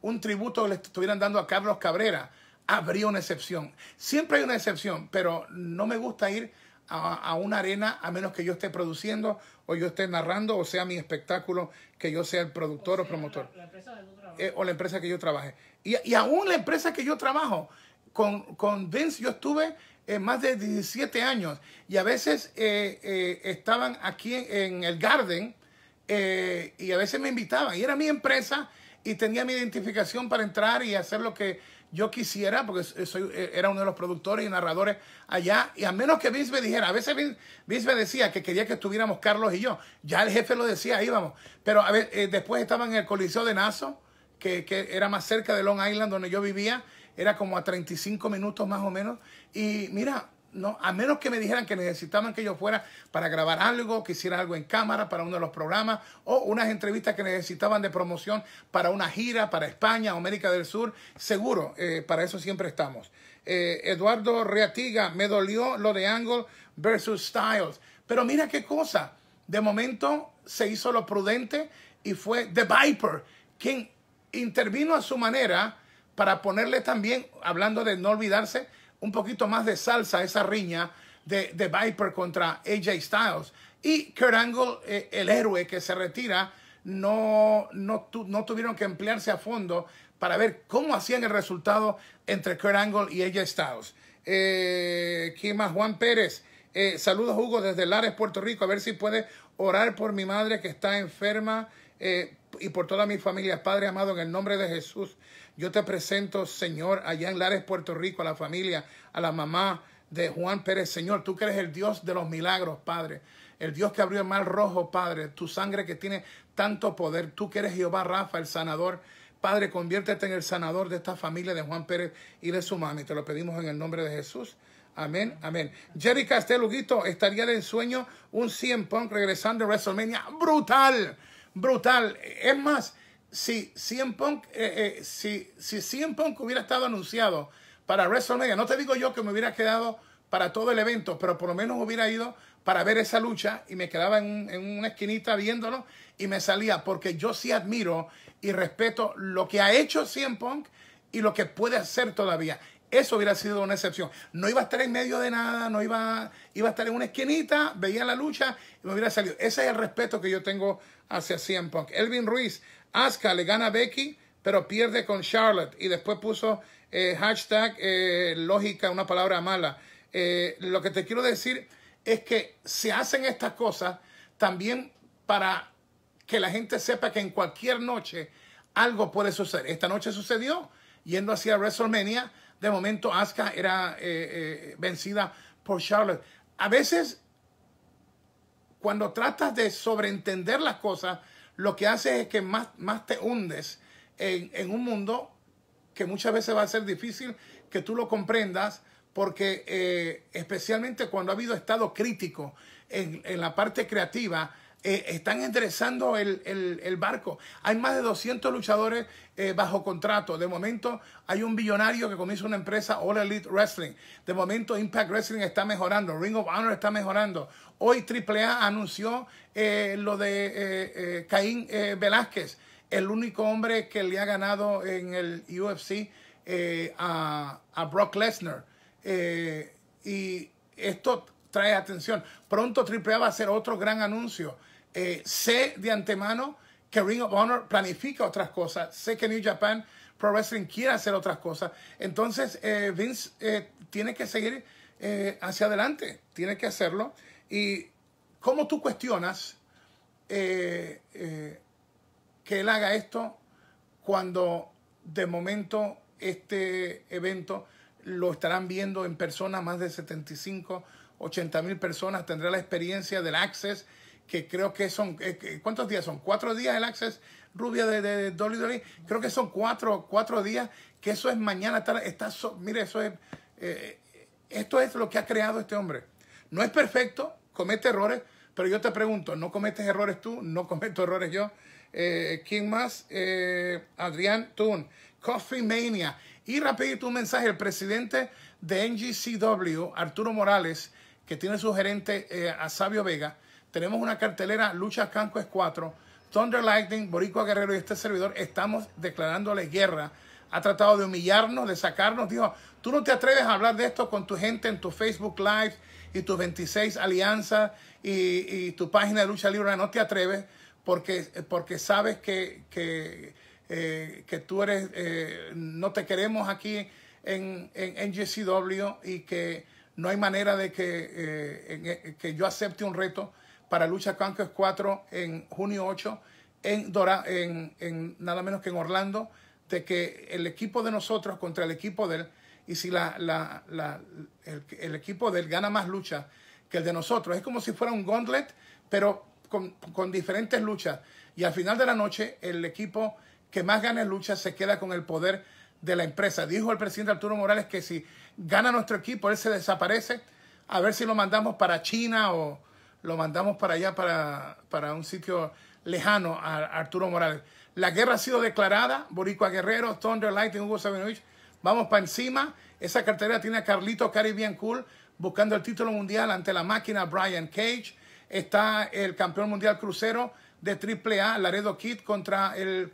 un tributo que le estuvieran dando a Carlos Cabrera, habría una excepción. Siempre hay una excepción, pero no me gusta ir a, una arena a menos que yo esté produciendo o yo esté narrando o sea mi espectáculo, que yo sea el productor o, promotor. Eh, o la empresa que yo trabaje. Y, y, aún la empresa que yo trabajo. Con, con Vince yo estuve eh, más de 17 años y a veces eh, estaban aquí en el Garden y a veces me invitaban y era mi empresa y tenía mi identificación para entrar y hacer lo que yo quisiera, porque eh, soy, eh, era uno de los productores y narradores allá, y a menos que Vince me dijera, a veces Vince, me decía que quería que estuviéramos Carlos y yo, ya el jefe lo decía, íbamos, pero a ver, eh, después estaban en el Coliseo de Nassau, que, que, era más cerca de Long Island, donde yo vivía, era como a 35 minutos más o menos, y mira, no, a menos que me dijeran que necesitaban que yo fuera para grabar algo, que hiciera algo en cámara para uno de los programas, o unas entrevistas que necesitaban de promoción para una gira para España o América del Sur, seguro, eh, para eso siempre estamos. Eh, Eduardo Reatiga, me dolió lo de Angle versus Styles. Pero mira qué cosa, de momento se hizo lo prudente y fue The Viper quien intervino a su manera para ponerle también, hablando de no olvidarse, un poquito más de salsa esa riña de, de, Viper contra AJ Styles. Y Kurt Angle, eh, el héroe que se retira, no, tuvieron que emplearse a fondo para ver cómo hacían el resultado entre Kurt Angle y AJ Styles. Eh, ¿Quién más? Juan Pérez. Eh, saludos, Hugo, desde Lares, Puerto Rico. A ver si puede orar por mi madre que está enferma eh, y por toda mi familia. Padre amado, en el nombre de Jesús, yo te presento, Señor, allá en Lares, Puerto Rico, a la familia, a la mamá de Juan Pérez, Señor. Tú eres el Dios de los milagros, Padre. El Dios que abrió el mar rojo, Padre. Tu sangre que tiene tanto poder. Tú que eres Jehová Rafa, el sanador. Padre, conviértete en el sanador de esta familia de Juan Pérez y de su mami. Te lo pedimos en el nombre de Jesús. Amén, amén. Jerry Casteluguito estaría en sueño un 100 Punk regresando a WrestleMania. Brutal, brutal. Es más, si CM Punk, eh, eh, si, si Punk hubiera estado anunciado para WrestleMania, no te digo yo que me hubiera quedado para todo el evento, pero por lo menos hubiera ido para ver esa lucha y me quedaba en, una esquinita viéndolo y me salía, porque yo sí admiro y respeto lo que ha hecho CM Punk y lo que puede hacer todavía. Eso hubiera sido una excepción. No iba a estar en medio de nada, no iba, iba a estar en una esquinita, veía la lucha y me hubiera salido. Ese es el respeto que yo tengo hacia CM Punk. Elvin Ruiz, Asuka le gana a Becky, pero pierde con Charlotte. Y después puso eh, hashtag eh, lógica, una palabra mala. Eh, lo que te quiero decir es que se hacen estas cosas también para que la gente sepa que en cualquier noche algo puede suceder. Esta noche sucedió, yendo hacia WrestleMania, de momento Asuka era vencida por Charlotte. A veces, cuando tratas de sobreentender las cosas, lo que hace es que más, te hundes en, un mundo que muchas veces va a ser difícil que tú lo comprendas, porque eh, especialmente cuando ha habido estado crítico en, en la parte creativa, eh, están enderezando el, el, barco. Hay más de 200 luchadores eh, bajo contrato. De momento hay un billonario que comienza una empresa, All Elite Wrestling. De momento Impact Wrestling está mejorando, Ring of Honor está mejorando. Hoy AAA anunció eh, lo de Caín Velázquez, el único hombre que le ha ganado en el UFC a, a, Brock Lesnar. y esto trae atención. Pronto AAA va a hacer otro gran anuncio. Eh, sé de antemano que Ring of Honor planifica otras cosas. Sé que New Japan Pro Wrestling quiere hacer otras cosas. Entonces, eh, Vince eh, tiene que seguir hacia adelante. Tiene que hacerlo. Y cómo tú cuestionas que él haga esto cuando de momento este evento lo estarán viendo en persona más de 75, 80 mil personas, tendrá la experiencia del Access, que creo que son, eh, ¿cuántos días son? Cuatro días el Access Rubia de, de, Dolly Dolly. E? Creo que son cuatro, cuatro días, que eso es mañana. Está, está mire, eso es, eh, esto es lo que ha creado este hombre. No es perfecto, comete errores, pero yo te pregunto, ¿no cometes errores tú? No cometo errores yo. Eh, ¿Quién más? Adrián Tun, Coffee Mania. Y rapidito un mensaje, el presidente de NGCW, Arturo Morales, que tiene su gerente a Sabio Vega, tenemos una cartelera lucha Canco es 4. Thunder Lightning, Boricua Guerrero y este servidor estamos declarándole guerra. Ha tratado de humillarnos, de sacarnos. Dijo, tú no te atreves a hablar de esto con tu gente en tu Facebook Live y tus 26 alianzas y, tu página de lucha libre. No te atreves porque, porque sabes que, que, eh, que tú eres, eh, no te queremos aquí en, en y que no hay manera de que, eh, que yo acepte un reto para Lucha Conquest 4 en junio 8 en, en, nada menos que en Orlando, de que el equipo de nosotros contra el equipo del, y si la, la, el, equipo él gana más lucha que el de nosotros, es como si fuera un gauntlet, pero con, con diferentes luchas. Y al final de la noche, el equipo que más gane lucha se queda con el poder de la empresa. Dijo el presidente Arturo Morales que si gana nuestro equipo, él se desaparece. A ver si lo mandamos para China o, lo mandamos para allá, para, un sitio lejano a Arturo Morales. La guerra ha sido declarada, Boricua Guerrero, Thunder Lightning, Hugo Sabinovich. Vamos para encima. Esa cartera tiene a Carlito Caribbean Cool buscando el título mundial ante la máquina Brian Cage. Está el campeón mundial crucero de Triple A Laredo Kid, contra el,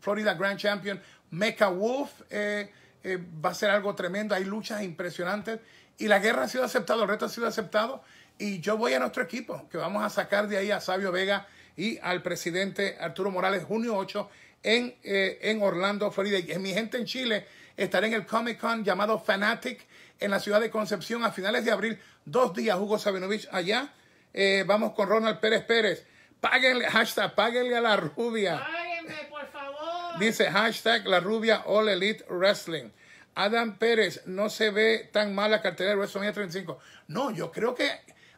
Florida Grand Champion Mecha Wolf. Eh, eh, va a ser algo tremendo. Hay luchas impresionantes. Y la guerra ha sido aceptada, el reto ha sido aceptado. Y yo voy a nuestro equipo, que vamos a sacar de ahí a Sabio Vega y al presidente Arturo Morales junio 8 en, eh, en Orlando, Florida. Y eh, mi gente en Chile estará en el Comic Con llamado Fanatic en la ciudad de Concepción a finales de abril. Dos días, Hugo Sabinovich allá. Eh, vamos con Ronald Pérez Pérez. Páguenle, hashtag, páguenle a la rubia. Páguenme, por favor. Dice hashtag la rubia All Elite Wrestling. Adam Pérez, no se ve tan mal la cartera de WrestleMania 35. No, yo creo que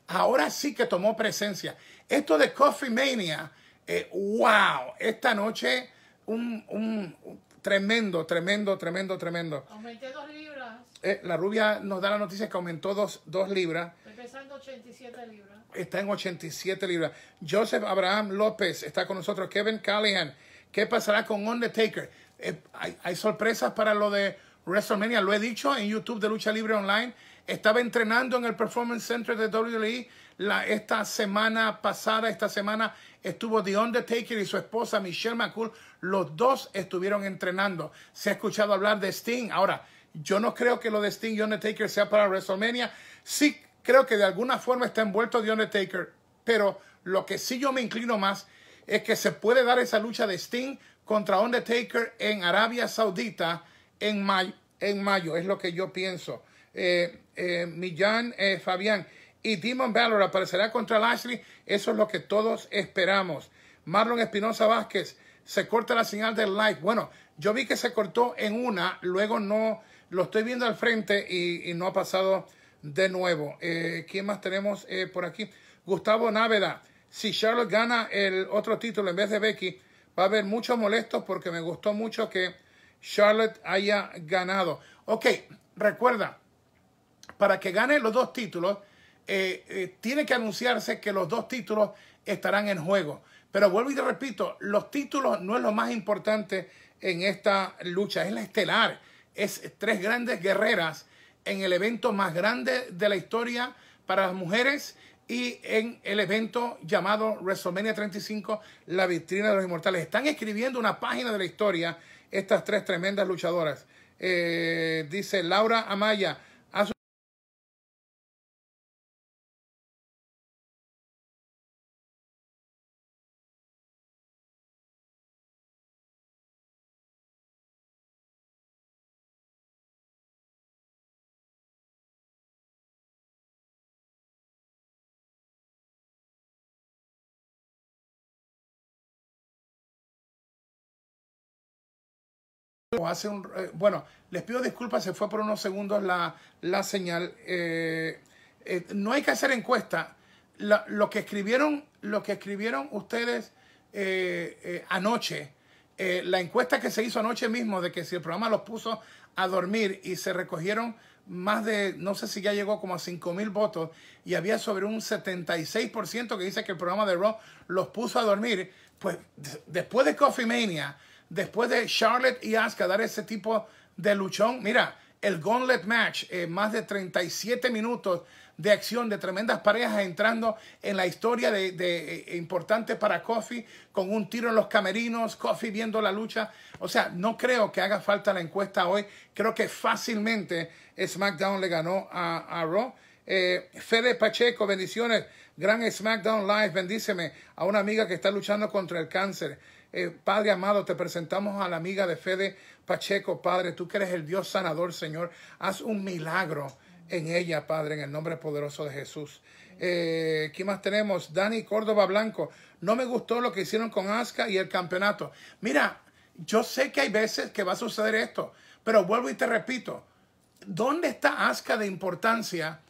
ahora sí que tomó presencia. Esto de Coffee Mania, eh, wow, esta noche un, tremendo, tremendo, tremendo, tremendo. Aumenté dos libras. Eh, la rubia nos da la noticia que aumentó dos, dos libras. Empezando 87 libras. Está en 87 libras. Joseph Abraham López está con nosotros. Kevin Callahan. ¿Qué pasará con Undertaker? Eh, hay, hay sorpresas para lo de WrestleMania. Lo he dicho en YouTube de Lucha Libre Online estaba entrenando en el Performance Center de WWE esta semana pasada, esta semana estuvo The Undertaker y su esposa Michelle McCool. Los dos estuvieron entrenando. Se ha escuchado hablar de Sting. Ahora, yo no creo que lo de Sting y Undertaker sea para WrestleMania. Sí creo que de alguna forma está envuelto The Undertaker, pero lo que sí yo me inclino más es que se puede dar esa lucha de Sting contra Undertaker en Arabia Saudita En mayo es lo que yo pienso. Eh, eh, Millán eh, Fabián y Demon Valor aparecerá contra Lashley. Eso es lo que todos esperamos. Marlon Espinosa Vázquez se corta la señal del like, Bueno, yo vi que se cortó en una, luego no lo estoy viendo al frente y, no ha pasado de nuevo. ¿Quién más tenemos por aquí? Gustavo Náveda. Si Charlotte gana el otro título en vez de Becky, va a haber muchos molestos porque me gustó mucho que Charlotte haya ganado. Ok, recuerda, para que gane los dos títulos, eh, eh, tiene que anunciarse que los dos títulos estarán en juego. Pero vuelvo y te repito, los títulos no es lo más importante en esta lucha, es la estelar. Es tres grandes guerreras en el evento más grande de la historia para las mujeres y en el evento llamado WrestleMania 35, la vitrina de los inmortales. Están escribiendo una página de la historia estas tres tremendas luchadoras. Eh, dice Laura Amaya, hace un... Eh, bueno, les pido disculpas, se fue por unos segundos la, señal. Eh, eh, no hay que hacer encuesta. lo, que escribieron, lo que escribieron ustedes anoche, la encuesta que se hizo anoche mismo de que si el programa los puso a dormir y se recogieron más de, no sé si ya llegó como a 5 mil votos y había sobre un 76% que dice que el programa de Raw los puso a dormir, pues después de Coffee Mania, después de Charlotte y Asuka dar ese tipo de luchón, mira, el Gauntlet Match, eh, más de 37 minutos de acción de tremendas parejas entrando en la historia de, eh, importante para Kofi. con un tiro en los camerinos, Kofi viendo la lucha. O sea, no creo que haga falta la encuesta hoy. Creo que fácilmente SmackDown le ganó a, Ro. Raw. Eh, Fede Pacheco, bendiciones. Gran SmackDown Live, bendíceme a una amiga que está luchando contra el cáncer. Eh, Padre amado, te presentamos a la amiga de Fede Pacheco, Padre. Tú que eres el Dios sanador, Señor. Haz un milagro en ella, Padre, en el nombre poderoso de Jesús. Eh, ¿Qué más tenemos? Dani Córdoba Blanco. No me gustó lo que hicieron con Aska y el campeonato. Mira, yo sé que hay veces que va a suceder esto, pero vuelvo y te repito. ¿Dónde está Aska de importancia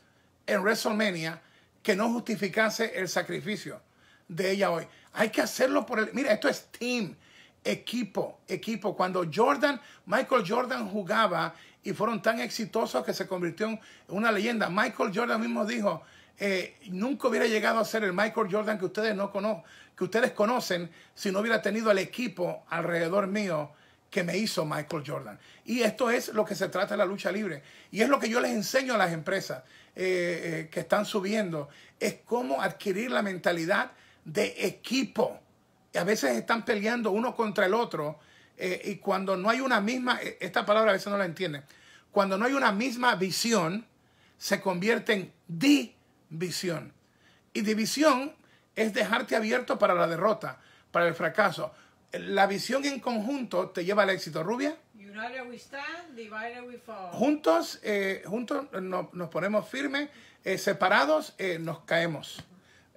en WrestleMania que no justificase el sacrificio de ella hoy? Hay que hacerlo por el... Mira, esto es team, equipo, equipo. Cuando Jordan, Michael Jordan jugaba y fueron tan exitosos que se convirtió en una leyenda. Michael Jordan mismo dijo, eh, nunca hubiera llegado a ser el Michael Jordan que ustedes, no que ustedes conocen si no hubiera tenido el equipo alrededor mío que me hizo Michael Jordan. Y esto es lo que se trata de la lucha libre. Y es lo que yo les enseño a las empresas eh, eh, que están subiendo. Es cómo adquirir la mentalidad de equipo. Y a veces están peleando uno contra el otro eh, y cuando no hay una misma, e, esta palabra a veces no la entienden, cuando no hay una misma visión, se convierte en división. Y división es dejarte abierto para la derrota, para el fracaso. La visión en conjunto te lleva al éxito, Rubia. Juntos, eh, juntos nos ponemos firmes, eh, separados nos caemos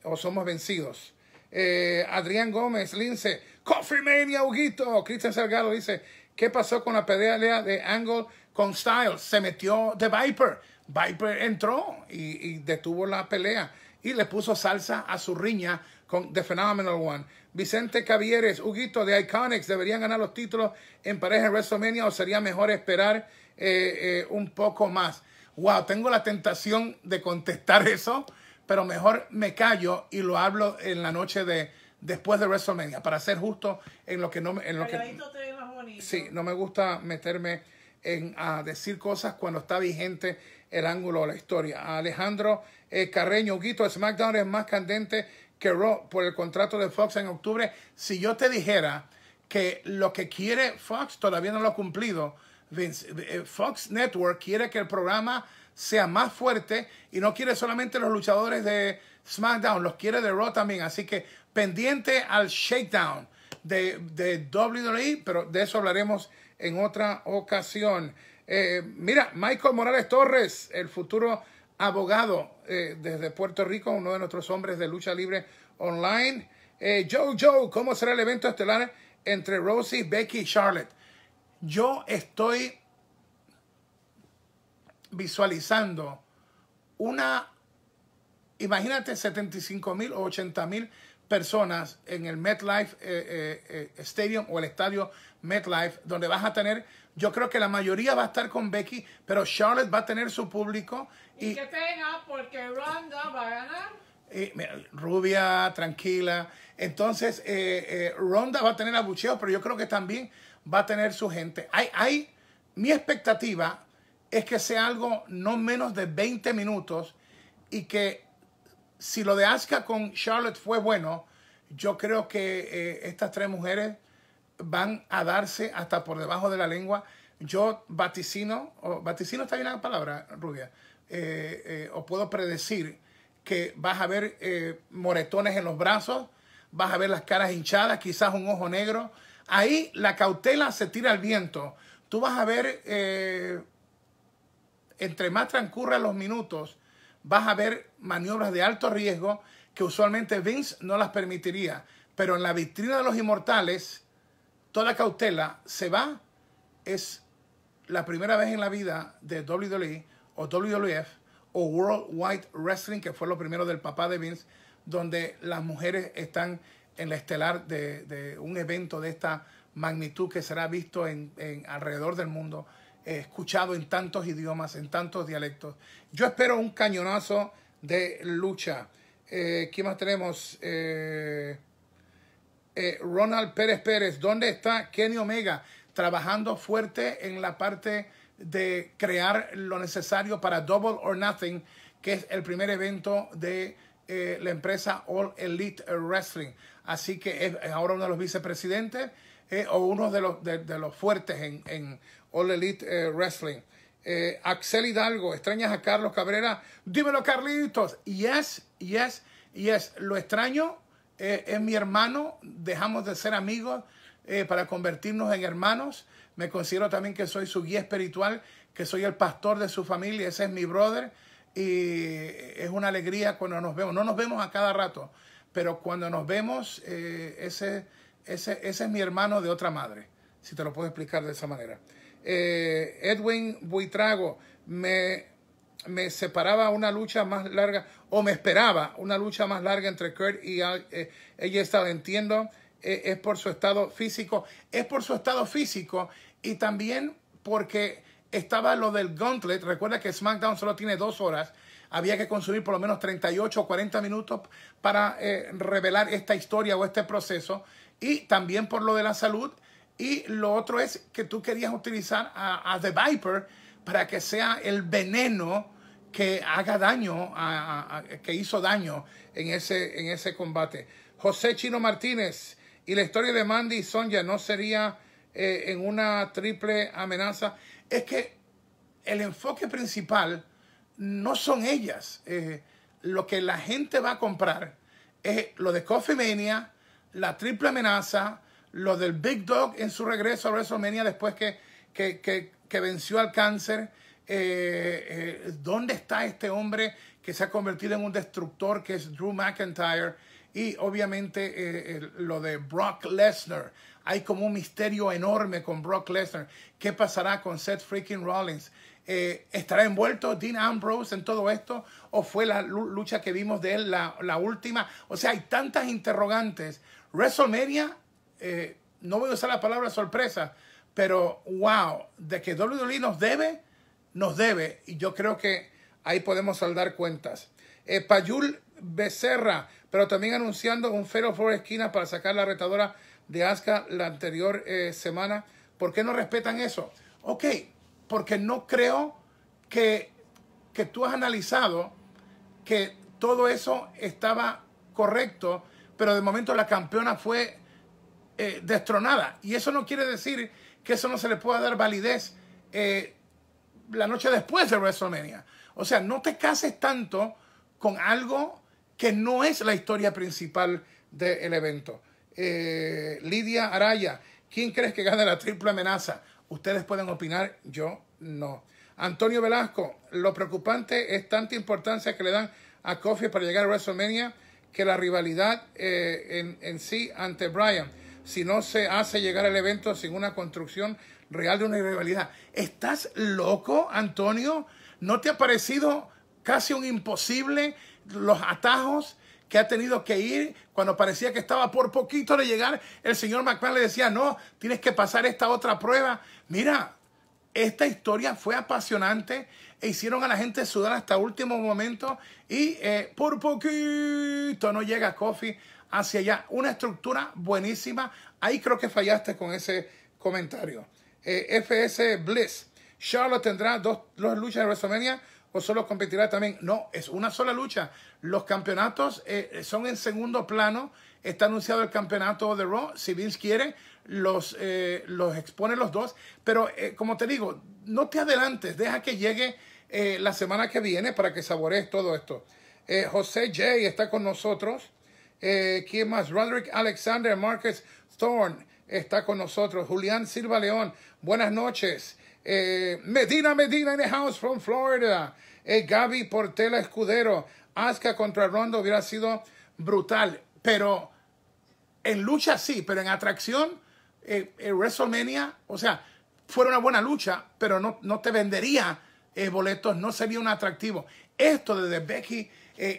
o somos vencidos. Eh, Adrián Gómez, Lince, Coffee Mania, Huguito, Cristian Salgado dice, ¿qué pasó con la pelea de Angle con Styles? Se metió de Viper. Viper entró y, detuvo la pelea y le puso salsa a su riña con The Phenomenal One. Vicente Cavieres, Huguito de Iconics, ¿deberían ganar los títulos en pareja en WrestleMania o sería mejor esperar eh, eh, un poco más? Wow, tengo la tentación de contestar eso, pero mejor me callo y lo hablo en la noche de después de WrestleMania para ser justo en lo que no en sí no me gusta meterme en a decir cosas cuando está vigente el ángulo de la historia Alejandro eh, Carreño Guito SmackDown es más candente que Raw por el contrato de Fox en octubre si yo te dijera que lo que quiere Fox todavía no lo ha cumplido Vince, eh, Fox Network quiere que el programa sea más fuerte y no quiere solamente los luchadores de SmackDown, los quiere de Raw también. Así que pendiente al Shakedown de, de WWE, pero de eso hablaremos en otra ocasión. Eh, mira, Michael Morales Torres, el futuro abogado eh, desde Puerto Rico, uno de nuestros hombres de lucha libre online. Eh, Joe Joe, ¿cómo será el evento estelar entre Rosie, Becky y Charlotte? Yo estoy visualizando una, imagínate 75 mil o 80 mil personas en el MetLife eh, eh, eh, Stadium o el estadio MetLife, donde vas a tener, yo creo que la mayoría va a estar con Becky, pero Charlotte va a tener su público. Y, que tenga porque Ronda va a ganar. rubia, tranquila. Entonces, Ronda va a tener abucheos, pero yo creo que también va a tener su gente. Hay, hay mi expectativa es que sea algo no menos de 20 minutos y que si lo de Asuka con Charlotte fue bueno, yo creo que eh, estas tres mujeres van a darse hasta por debajo de la lengua. Yo vaticino, o vaticino está bien la palabra, Rubia, eh, eh, o puedo predecir que vas a ver moretones en los brazos, vas a ver las caras hinchadas, quizás un ojo negro. Ahí la cautela se tira al viento. Tú vas a ver entre más transcurran los minutos, vas a ver maniobras de alto riesgo que usualmente Vince no las permitiría. Pero en la vitrina de los inmortales, toda cautela se va. Es la primera vez en la vida de WWE o WWF o World Wide Wrestling, que fue lo primero del papá de Vince, donde las mujeres están en la estelar de, un evento de esta magnitud que será visto en alrededor del mundo escuchado en tantos idiomas, en tantos dialectos. Yo espero un cañonazo de lucha. Eh, ¿Qué más tenemos? Eh, eh, Ronald Pérez Pérez, ¿dónde está Kenny Omega? Trabajando fuerte en la parte de crear lo necesario para Double or Nothing, que es el primer evento de eh, la empresa All Elite Wrestling. Así que es ahora uno de los vicepresidentes o uno de los, los fuertes en All Elite eh, Wrestling. Eh, Axel Hidalgo, extrañas a Carlos Cabrera. Dímelo, Carlitos. Yes, yes, yes. Lo extraño. Eh, es mi hermano. Dejamos de ser amigos para convertirnos en hermanos. Me considero también que soy su guía espiritual, que soy el pastor de su familia. Ese es mi brother. Y es una alegría cuando nos vemos. No nos vemos a cada rato, pero cuando nos vemos, ese, ese, ese es mi hermano de otra madre si te lo puedo explicar de esa manera. Eh, Edwin Buitrago, me, me, separaba una lucha más larga, o me esperaba una lucha más larga entre Kurt y ella eh, estaba, entiendo, eh, es por su estado físico, es por su estado físico y también porque estaba lo del gauntlet, recuerda que SmackDown solo tiene dos horas, había que consumir por lo menos 38 o 40 minutos para revelar esta historia o este proceso, y también por lo de la salud, y lo otro es que tú querías utilizar a, The Viper para que sea el veneno que haga daño, a, que hizo daño en ese, en ese combate. José Chino Martínez y la historia de Mandy y Sonja no sería eh, en una triple amenaza. Es que el enfoque principal no son ellas. Eh, lo que la gente va a comprar es lo de Coffee Mania, la triple amenaza, lo del Big Dog en su regreso a WrestleMania después que, que, venció al cáncer. Eh, eh, ¿Dónde está este hombre que se ha convertido en un destructor que es Drew McIntyre? Y obviamente eh, lo de Brock Lesnar. Hay como un misterio enorme con Brock Lesnar. ¿Qué pasará con Seth freaking Rollins? ¿Estará envuelto Dean Ambrose en todo esto? ¿O fue la lucha que vimos de él la, la última? O sea, hay tantas interrogantes. WrestleMania eh, no voy a usar la palabra sorpresa, pero wow, de que WWE nos debe, nos debe. Y yo creo que ahí podemos saldar cuentas. Eh, Payul Becerra, pero también anunciando un feroz por esquina para sacar la retadora de Asuka la anterior eh, semana. ¿Por qué no respetan eso? Ok, porque no creo que, que tú has analizado que todo eso estaba correcto, pero de momento la campeona fue eh, destronada. Y eso no quiere decir que eso no se le pueda dar validez eh, la noche después de WrestleMania. O sea, no te cases tanto con algo que no es la historia principal del evento. Eh, Lidia Araya, ¿quién crees que gane la triple amenaza? Ustedes pueden opinar, yo no. Antonio Velasco, lo preocupante es tanta importancia que le dan a Kofi para llegar a WrestleMania que la rivalidad en, en sí ante Bryan si no se hace llegar el evento sin una construcción real de una rivalidad. ¿Estás loco, Antonio? ¿No te ha parecido casi un imposible los atajos? que ha tenido que ir cuando parecía que estaba por poquito de llegar. El señor McMahon le decía, no, tienes que pasar esta otra prueba. Mira, esta historia fue apasionante e hicieron a la gente sudar hasta último momento y eh, por poquito no llega Coffee hacia allá. Una estructura buenísima. Ahí creo que fallaste con ese comentario. Eh, FS Bliss. Charlotte tendrá dos, luchas de WrestleMania o solo competirá también. No, es una sola lucha. Los campeonatos eh, son en segundo plano. Está anunciado el campeonato de Raw. Si Vince quiere, los, eh, los expone los dos. Pero como te digo, no te adelantes. Deja que llegue la semana que viene para que saborees todo esto. José J está con nosotros. Eh, ¿Quién más? Roderick Alexander Marcus Thorne está con nosotros. Julián Silva León, buenas noches. Eh, Medina Medina in the house from Florida. Eh, Gaby Portela Escudero. Asuka contra Ronda hubiera sido brutal. Pero en lucha sí, pero en atracción, WrestleMania, o sea, fuera una buena lucha, pero no, te vendería boletos, no sería un atractivo. Esto desde Becky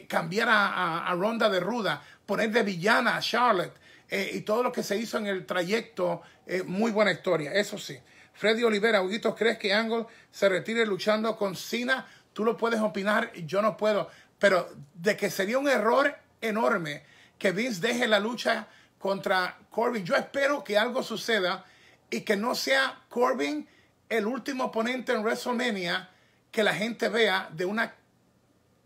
cambiar a Ronda de Ruda poner de villana a Charlotte eh, y todo lo que se hizo en el trayecto, es eh, muy buena historia, eso sí. Freddy Olivera, Huguito, ¿crees que Angle se retire luchando con Cena? Tú lo puedes opinar, yo no puedo. Pero de que sería un error enorme que Vince deje la lucha contra Corbin. Yo espero que algo suceda y que no sea Corbin el último oponente en WrestleMania que la gente vea de una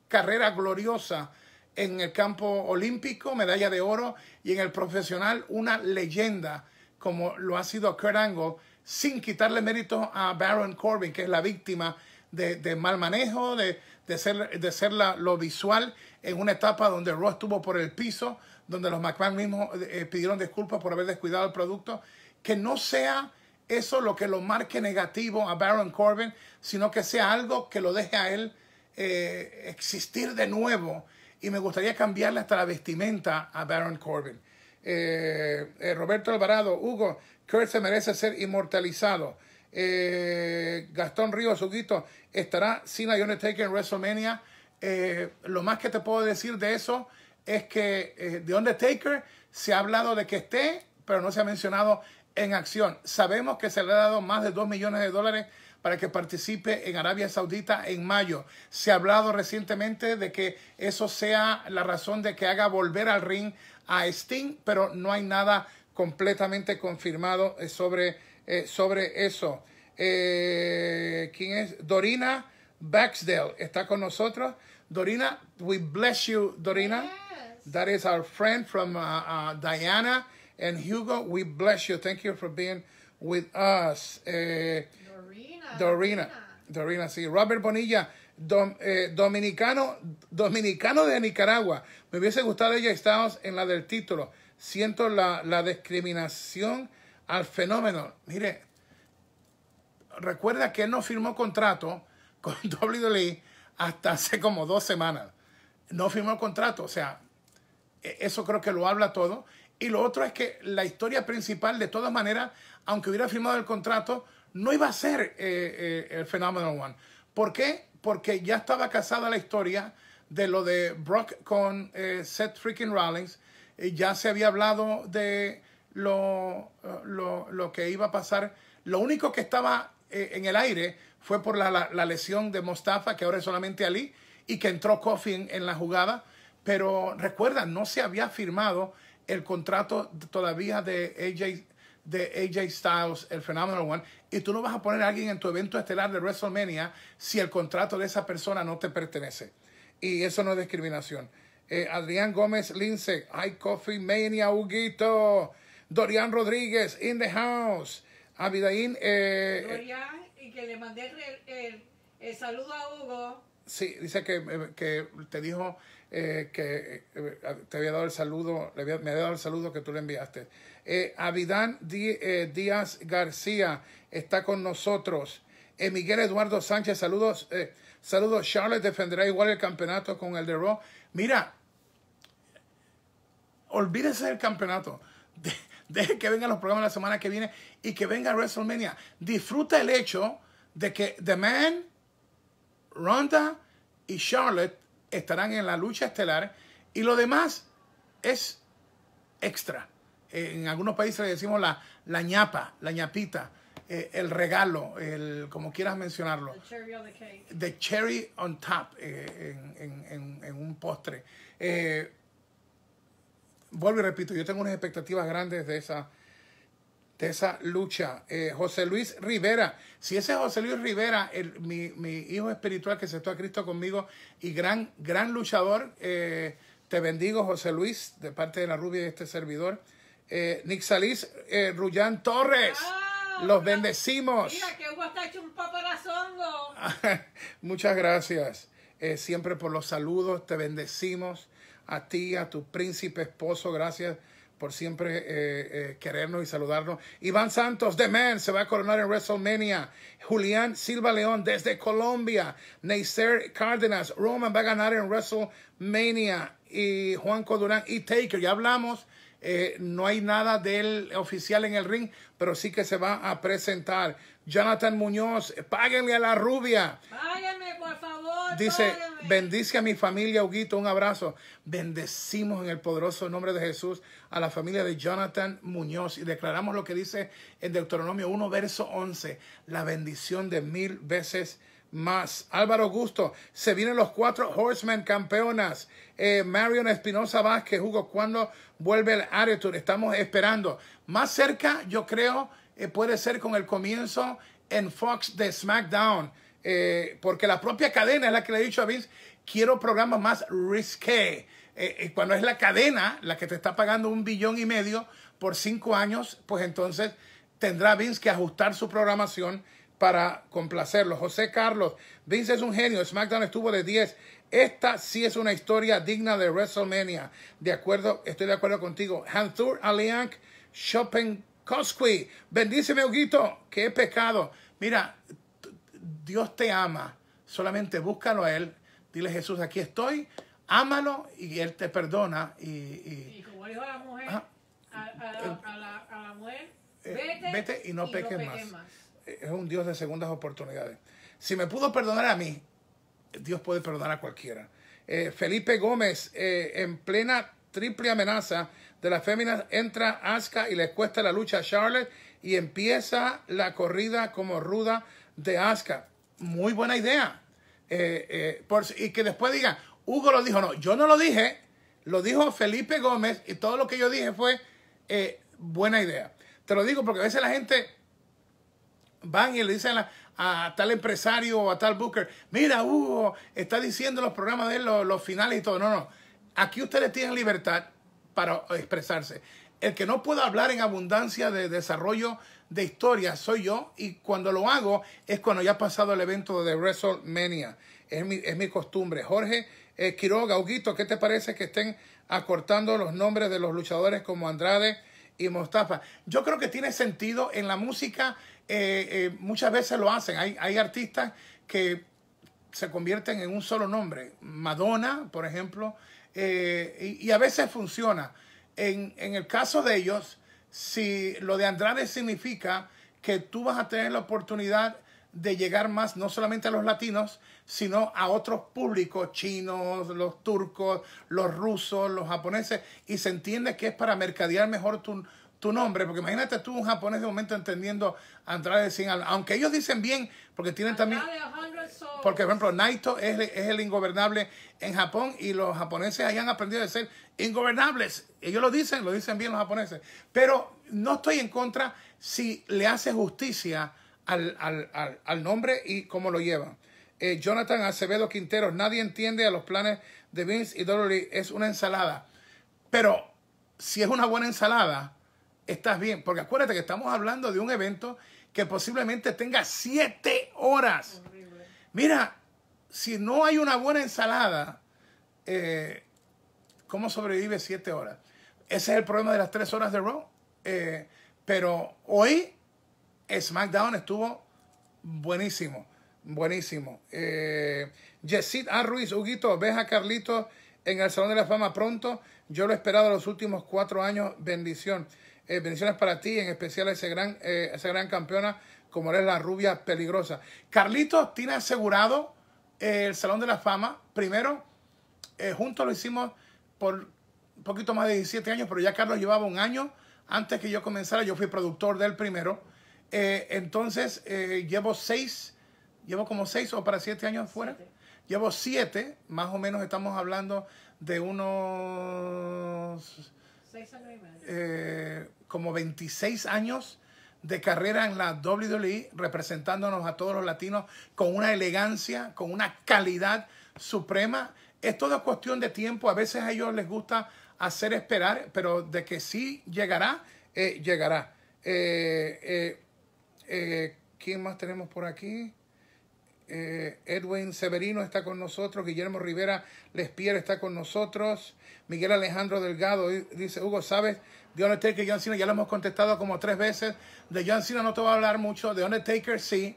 carrera gloriosa en el campo olímpico, medalla de oro, y en el profesional una leyenda como lo ha sido Kurt Angle, sin quitarle mérito a Baron Corbin, que es la víctima de, mal manejo, de, ser, de ser lo visual en una etapa donde Raw estuvo por el piso, donde los McMahon mismos eh, eh, pidieron disculpas por haber descuidado el producto, que no sea eso lo que lo marque negativo a Baron Corbin, sino que sea algo que lo deje a él eh, existir de nuevo y me gustaría cambiarle hasta la vestimenta a Baron Corbin. Eh, eh, Roberto Alvarado, Hugo, Kurt se merece ser inmortalizado. Eh, Gastón Ríos, Huguito, estará sin The Undertaker en WrestleMania. lo más que te puedo decir de eso es que de Undertaker se ha hablado de que esté, pero no se ha mencionado en acción. Sabemos que se le ha dado más de 2 millones de dólares para que participe en Arabia Saudita en mayo. Se ha hablado recientemente de que eso sea la razón de que haga volver al ring a Sting, pero no hay nada completamente confirmado eh, sobre, eh, sobre eso. Eh, ¿Quién es? Dorina Baxdale está con nosotros. Dorina, we bless you, Dorina. Yes. That is our friend from uh, uh, Diana and Hugo. We bless you. Thank you for being with us. Dorina. Dorina, sí. Robert Bonilla, eh, dominicano, dominicano de Nicaragua. Me hubiese gustado ella Estados en la del título. Siento la, discriminación al fenómeno. Mire, recuerda que él no firmó contrato con WWE hasta hace como dos semanas. No firmó contrato. O sea, e, eso creo que lo habla todo. Y lo otro es que la historia principal, de todas maneras, aunque hubiera firmado el contrato, no iba a ser eh, eh, el Phenomenal One. ¿Por qué? Porque ya estaba casada la historia de lo de Brock con eh, Seth freaking Rollins. ya se había hablado de lo, lo, que iba a pasar. Lo único que estaba en el aire fue por la, la, lesión de Mostafa, que ahora es solamente Ali, y que entró Coffin en, en la jugada. Pero recuerda, no se había firmado el contrato todavía de AJ de AJ Styles, el Phenomenal One, y tú no vas a poner a alguien en tu evento estelar de WrestleMania si el contrato de esa persona no te pertenece. Y eso no es discriminación. Eh, Adrián Gómez Lince, I Coffee Mania, Huguito, Dorian Rodríguez, In the House, Abidaín. Eh, Dorian, y que le mandé el saludo a Hugo Sí, dice que, eh, te dijo eh, que eh, te había dado el saludo, me había dado el saludo que tú le enviaste. Abidán Avidán Díaz García está con nosotros. Miguel Eduardo Sánchez, saludos. saludos, Charlotte, defenderá igual el campeonato con el de Raw. Mira, olvídese del campeonato. deje que vengan los programas la semana que viene y que venga WrestleMania. Disfruta el hecho de que The Man Ronda y Charlotte estarán en la lucha estelar y lo demás es extra. Eh, en algunos países le decimos la, la ñapa, la ñapita, eh, el regalo, el como quieras mencionarlo. The cherry on, the cake. The cherry on top, eh, en, un postre. vuelvo y repito, yo tengo unas expectativas grandes de esa, esa lucha. Eh, José Luis Rivera, si ese José Luis Rivera, mi, hijo espiritual que se está a Cristo conmigo y gran, gran luchador, eh, te bendigo José Luis, de parte de la rubia de este servidor. Eh, Nick Salís, Rullán Torres. Ah, los bendecimos. Mira que Hugo está hecho un Muchas gracias. siempre por los saludos. Te bendecimos a ti, a tu príncipe esposo. Gracias por siempre eh, eh, querernos y saludarnos. Iván Santos, The Man, se va a coronar en WrestleMania. Julián Silva León, desde Colombia. Neisser Cárdenas, Roman va a ganar en WrestleMania. Y Juan Codurán y Taker, ya hablamos. Eh, no hay nada del oficial en el ring, pero sí que se va a presentar. Jonathan Muñoz, páguenle a la rubia. Páguenme, por favor. Dice, bendice a mi familia, Huguito, un abrazo. Bendecimos en el poderoso nombre de Jesús a la familia de Jonathan Muñoz y declaramos lo que dice en Deuteronomio 1, verso 11, la bendición de mil veces más. Álvaro Augusto, se vienen los cuatro Horsemen campeonas. Eh, Marion Espinosa Vázquez, Hugo, ¿cuándo vuelve el Attitude? Estamos esperando. Más cerca, yo creo eh, puede ser con el comienzo en Fox de SmackDown, eh, porque la propia cadena es la que le ha dicho a Vince, quiero programas más risque. Eh, eh, cuando es la cadena la que te está pagando un billón y medio por cinco años, pues entonces tendrá Vince que ajustar su programación para complacerlo. José Carlos, Vince es un genio, SmackDown estuvo de 10. Esta sí es una historia digna de WrestleMania. De acuerdo, estoy de acuerdo contigo. Hantur Aliank, Shopping Cosqui, bendíceme, que Qué pecado. Mira, Dios te ama. Solamente búscalo a Él. Dile, Jesús, aquí estoy. Ámalo y Él te perdona. Y, como dijo la mujer, a, la, mujer, vete, y no peques, más. Es un Dios de segundas oportunidades. Si me pudo perdonar a mí, Dios puede perdonar a cualquiera. Eh, Felipe Gómez, eh, en plena triple amenaza, de las féminas entra Asuka y le cuesta la lucha a Charlotte y empieza la corrida como ruda de Asuka. Muy buena idea. Eh, eh, por, y que después digan, Hugo lo dijo, no, yo no lo dije, lo dijo Felipe Gómez y todo lo que yo dije fue eh, buena idea. Te lo digo porque a veces la gente van y le dicen a, tal empresario o a tal booker, mira Hugo, está diciendo los programas de él, los, los finales y todo. No, no, aquí ustedes tienen libertad para expresarse. El que no pueda hablar en abundancia de desarrollo de historia soy yo y cuando lo hago es cuando ya ha pasado el evento de WrestleMania. Es mi, es mi costumbre. Jorge eh, Quiroga, Augusto, ¿qué te parece que estén acortando los nombres de los luchadores como Andrade y Mostafa? Yo creo que tiene sentido en la música. Eh, eh, muchas veces lo hacen. Hay, hay artistas que se convierten en un solo nombre. Madonna, por ejemplo, eh, y, a veces funciona. En, en el caso de ellos, si lo de Andrade significa que tú vas a tener la oportunidad de llegar más no solamente a los latinos, sino a otros públicos chinos, los turcos, los rusos, los japoneses, y se entiende que es para mercadear mejor tu, tu nombre, porque imagínate tú un japonés de momento entendiendo Andrade sin alma, aunque ellos dicen bien, porque tienen también, porque por ejemplo Naito es, el ingobernable en Japón y los japoneses hayan aprendido a ser ingobernables, ellos lo dicen, lo dicen bien los japoneses, pero no estoy en contra si le hace justicia al, nombre y cómo lo llevan. Eh, Jonathan Acevedo Quinteros, nadie entiende a los planes de Vince y Dolly, es una ensalada, pero si es una buena ensalada, estás bien. Porque acuérdate que estamos hablando de un evento que posiblemente tenga siete horas. Mira, si no hay una buena ensalada, eh, ¿cómo sobrevive siete horas? Ese es el problema de las tres horas de Raw. Eh, pero hoy SmackDown estuvo buenísimo, buenísimo. Eh, Yesid A. Ruiz, Huguito, ves a Carlito en el Salón de la Fama pronto. Yo lo he esperado los últimos cuatro años. Bendición. Eh, bendiciones para ti, en especial a ese gran, eh, esa gran campeona como eres la rubia peligrosa. Carlitos tiene asegurado eh, el Salón de la Fama. Primero, juntos lo hicimos por un poquito más de 17 años, pero ya Carlos llevaba un año antes que yo comenzara. Yo fui productor del primero. entonces, llevo seis, llevo como seis o para siete años fuera. Llevo siete, más o menos estamos hablando de unos eh, como 26 años de carrera en la WWE, representándonos a todos los latinos con una elegancia, con una calidad suprema. Es toda cuestión de tiempo. A veces a ellos les gusta hacer esperar, pero de que sí llegará, eh, llegará. Eh, ¿Quién más tenemos por aquí? Eh, Edwin Severino está con nosotros, Guillermo Rivera Lespierre está con nosotros, Miguel Alejandro Delgado dice, Hugo, ¿sabes? De Undertaker y John Cena ya lo hemos contestado como tres veces. De John Cena no te voy a hablar mucho, de Undertaker sí,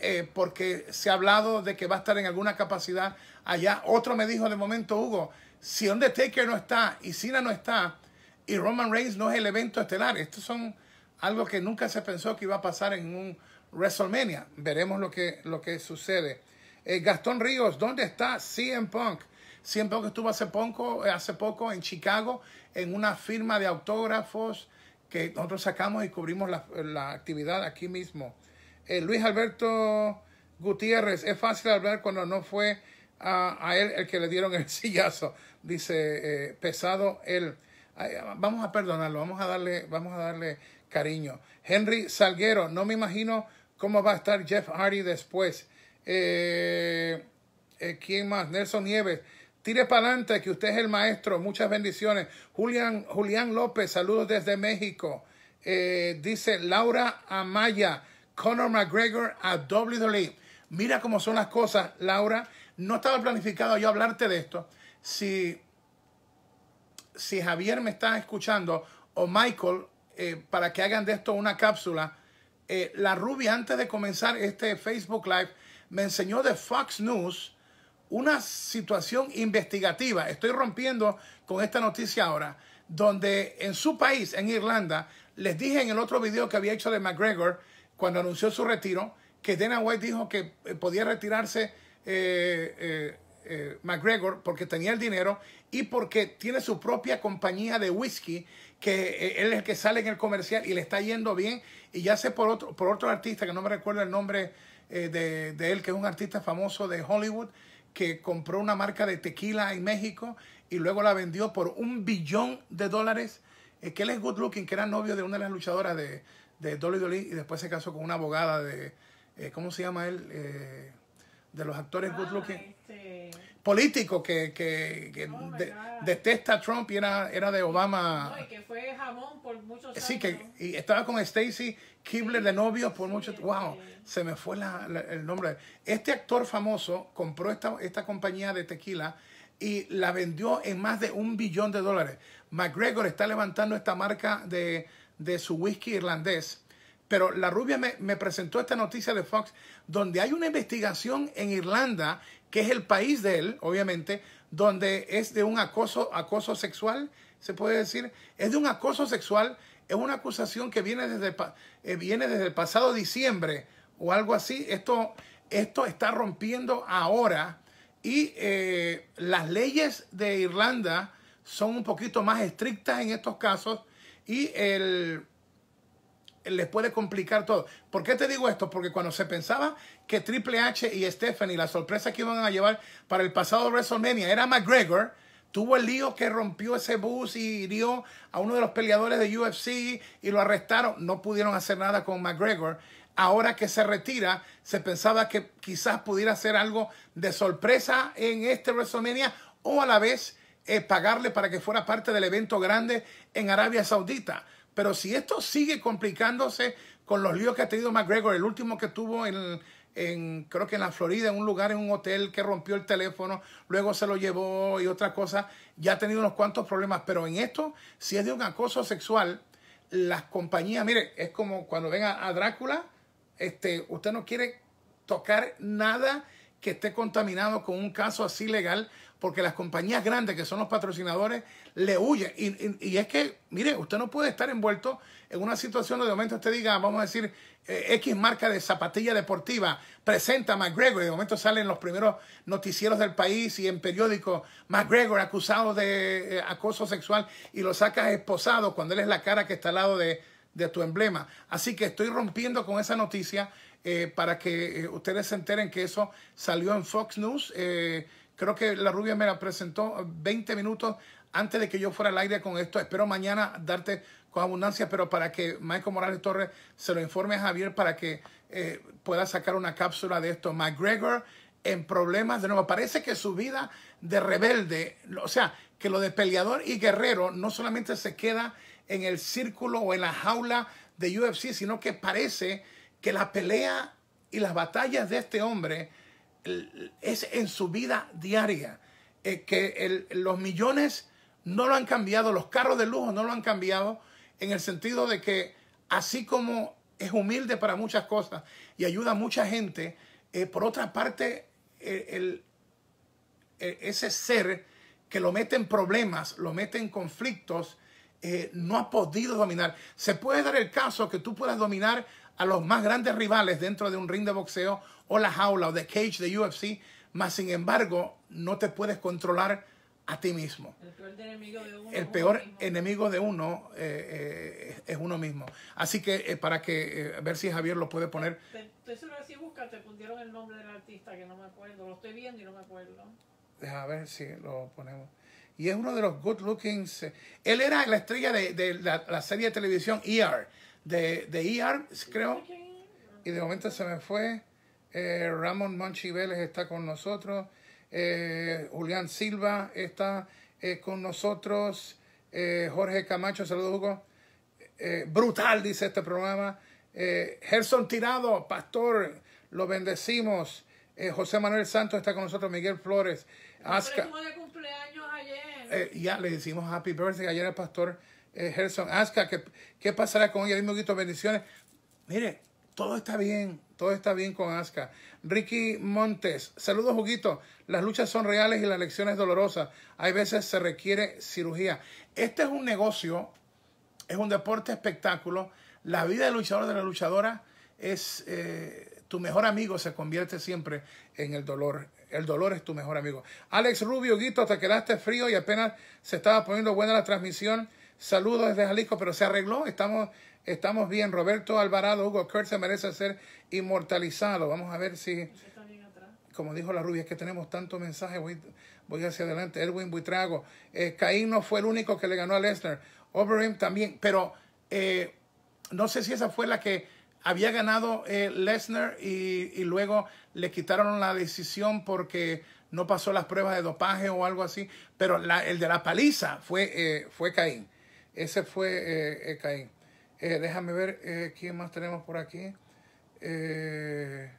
eh, porque se ha hablado de que va a estar en alguna capacidad allá. Otro me dijo de momento, Hugo, si Undertaker no está y Cena no está y Roman Reigns no es el evento estelar, estos son algo que nunca se pensó que iba a pasar en un WrestleMania. Veremos lo que, lo que sucede. Eh, Gastón Ríos, ¿dónde está CM Punk? CM Punk estuvo hace poco, eh, hace poco en Chicago en una firma de autógrafos que nosotros sacamos y cubrimos la, actividad aquí mismo. Eh, Luis Alberto Gutiérrez, es fácil hablar cuando no fue a, él el que le dieron el sillazo, dice pesado él. Ah, vamos a perdonarlo, vamos a darle, vamos a darle cariño. Henry Salguero, no me imagino ¿Cómo va a estar Jeff Hardy después? Eh, eh, ¿Quién más? Nelson Nieves. Tire para adelante, que usted es el maestro. Muchas bendiciones. Julián, Julián López, saludos desde México. Eh, dice Laura Amaya, Conor McGregor a WWE. Mira cómo son las cosas, Laura. No estaba planificado yo hablarte de esto. Si, si Javier me está escuchando o Michael, para que hagan de esto una cápsula eh, la rubia antes de comenzar este Facebook Live me enseñó de Fox News una situación investigativa. Estoy rompiendo con esta noticia ahora, donde en su país, en Irlanda, les dije en el otro video que había hecho de McGregor cuando anunció su retiro, que Dana White dijo que eh, podía retirarse eh, McGregor porque tenía el dinero y porque tiene su propia compañía de whisky que eh, él es el que sale en el comercial y le está yendo bien. Y ya sé por otro, por otro artista, que no me recuerdo el nombre eh, de, él, que es un artista famoso de Hollywood, que compró una marca de tequila en México y luego la vendió por un billón de dólares. Eh, que él es good looking, que era novio de una de las luchadoras de, de Dolly, e y después se casó con una abogada de, ¿cómo se llama él? de los actores ah, good looking. Este. Político que, que, oh, detesta Trump y era, era de Obama. que fue jamón por muchos años. Sí, que y estaba con Stacy Kibler de novio por mucho Wow, se me fue la, el nombre. Este actor famoso compró esta, esta compañía de tequila y la vendió en más de un billón de dólares. McGregor está levantando esta marca de, de su whisky irlandés pero la rubia me, presentó esta noticia de Fox, donde hay una investigación en Irlanda, que es el país de él, obviamente, donde es de un acoso, acoso sexual, se puede decir, es de un acoso sexual, es una acusación que viene desde, eh, viene desde el pasado diciembre o algo así. Esto, esto está rompiendo ahora y eh, las leyes de Irlanda son un poquito más estrictas en estos casos y el les puede complicar todo. ¿Por qué te digo esto? Porque cuando se pensaba que Triple H y Stephanie, la sorpresa que iban a llevar para el pasado WrestleMania, era McGregor, tuvo el lío que rompió ese bus y hirió a uno de los peleadores de UFC y lo arrestaron. No pudieron hacer nada con McGregor. Ahora que se retira, se pensaba que quizás pudiera hacer algo de sorpresa en este WrestleMania o a la vez eh, pagarle para que fuera parte del evento grande en Arabia Saudita. Pero si esto sigue complicándose con los líos que ha tenido McGregor, el último que tuvo en, en, creo que en la Florida, en un lugar, en un hotel que rompió el teléfono, luego se lo llevó y otra cosa, ya ha tenido unos cuantos problemas. Pero en esto, si es de un acoso sexual, las compañías, mire, es como cuando venga a, Drácula, este, usted no quiere tocar nada que esté contaminado con un caso así legal, porque las compañías grandes, que son los patrocinadores, le huye. Y, es que, mire, usted no puede estar envuelto en una situación donde de momento usted diga, vamos a decir, eh, X marca de zapatilla deportiva presenta a McGregor. Y de momento salen los primeros noticieros del país y en periódico McGregor acusado de eh, acoso sexual y lo sacas esposado cuando él es la cara que está al lado de, de tu emblema. Así que estoy rompiendo con esa noticia eh, para que ustedes se enteren que eso salió en Fox News creo que la rubia me la presentó 20 minutos antes de que yo fuera al aire con esto, espero mañana darte con abundancia, pero para que Michael Morales Torres se lo informe a Javier para que eh, pueda sacar una cápsula de esto. McGregor en problemas de nuevo. Parece que su vida de rebelde, o sea, que lo de peleador y guerrero no solamente se queda en el círculo o en la jaula de UFC, sino que parece que la pelea y las batallas de este hombre es en su vida diaria. Eh, que los millones no lo han cambiado, los carros de lujo no lo han cambiado, en el sentido de que así como es humilde para muchas cosas y ayuda a mucha gente, eh, por otra parte, eh, ese ser que lo mete en problemas, lo mete en conflictos, eh, no ha podido dominar. Se puede dar el caso que tú puedas dominar a los más grandes rivales dentro de un ring de boxeo o la jaula o de cage de UFC, mas sin embargo no te puedes controlar a ti mismo. El peor enemigo de uno, eh, eh, es uno mismo. Así que eh, para que, a ver si Javier lo puede poner. Te, seguro si busca. te pusieron el nombre del artista que no me acuerdo. Lo estoy viendo y no me acuerdo. A ver si lo ponemos. Y es uno de los good looking. Él era la estrella de, de la, serie de televisión ER. De, de ER, creo. Y de momento se me fue. Ramón Monchi Vélez está con nosotros. Eh, Julián Silva está eh, con nosotros. Eh, Jorge Camacho, saludos Hugo. brutal, dice este programa. Gerson Tirado, pastor, lo bendecimos. José Manuel Santos está con nosotros. Miguel Flores. ya le decimos happy birthday ayer al pastor Gerson. Asca, ¿qué, ¿qué pasará con ella? Dime, Guito, bendiciones. Mire, todo está bien, todo está bien con Aska. Ricky Montes, saludos Juguito. Las luchas son reales y las es dolorosas. Hay veces se requiere cirugía. Este es un negocio, es un deporte espectáculo. La vida del luchador de la luchadora es eh, tu mejor amigo, se convierte siempre en el dolor. El dolor es tu mejor amigo. Alex Rubio, Guito, te quedaste frío y apenas se estaba poniendo buena la transmisión. Saludos desde Jalisco, pero se arregló. Estamos Estamos bien. Roberto Alvarado, Hugo Kurt se merece ser inmortalizado. Vamos a ver si. Como dijo la rubia, es que tenemos tanto mensaje. Voy, hacia adelante. Edwin Buitrago. Eh, Caín no fue el único que le ganó a Lesnar. Overeem también. Pero eh, no sé si esa fue la que había ganado eh, Lesnar y, luego le quitaron la decisión porque no pasó las pruebas de dopaje o algo así. Pero la, el de la paliza fue, fue Caín. Ese fue Caín. Eh, déjame ver eh, quién más tenemos por aquí. Eh,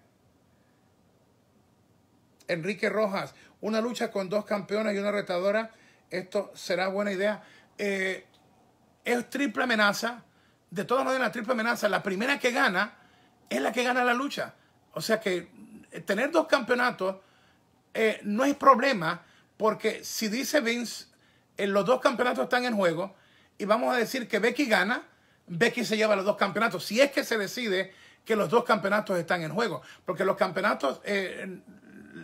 Enrique Rojas, una lucha con dos campeones y una retadora. Esto será buena idea. es triple amenaza. De todas maneras la triple amenaza, la primera que gana es la que gana la lucha. O sea que tener dos campeonatos no es problema, porque si dice Vince, los dos campeonatos están en juego y vamos a decir que Becky gana Becky se lleva los dos campeonatos. Si es que se decide que los dos campeonatos están en juego, porque los campeonatos eh,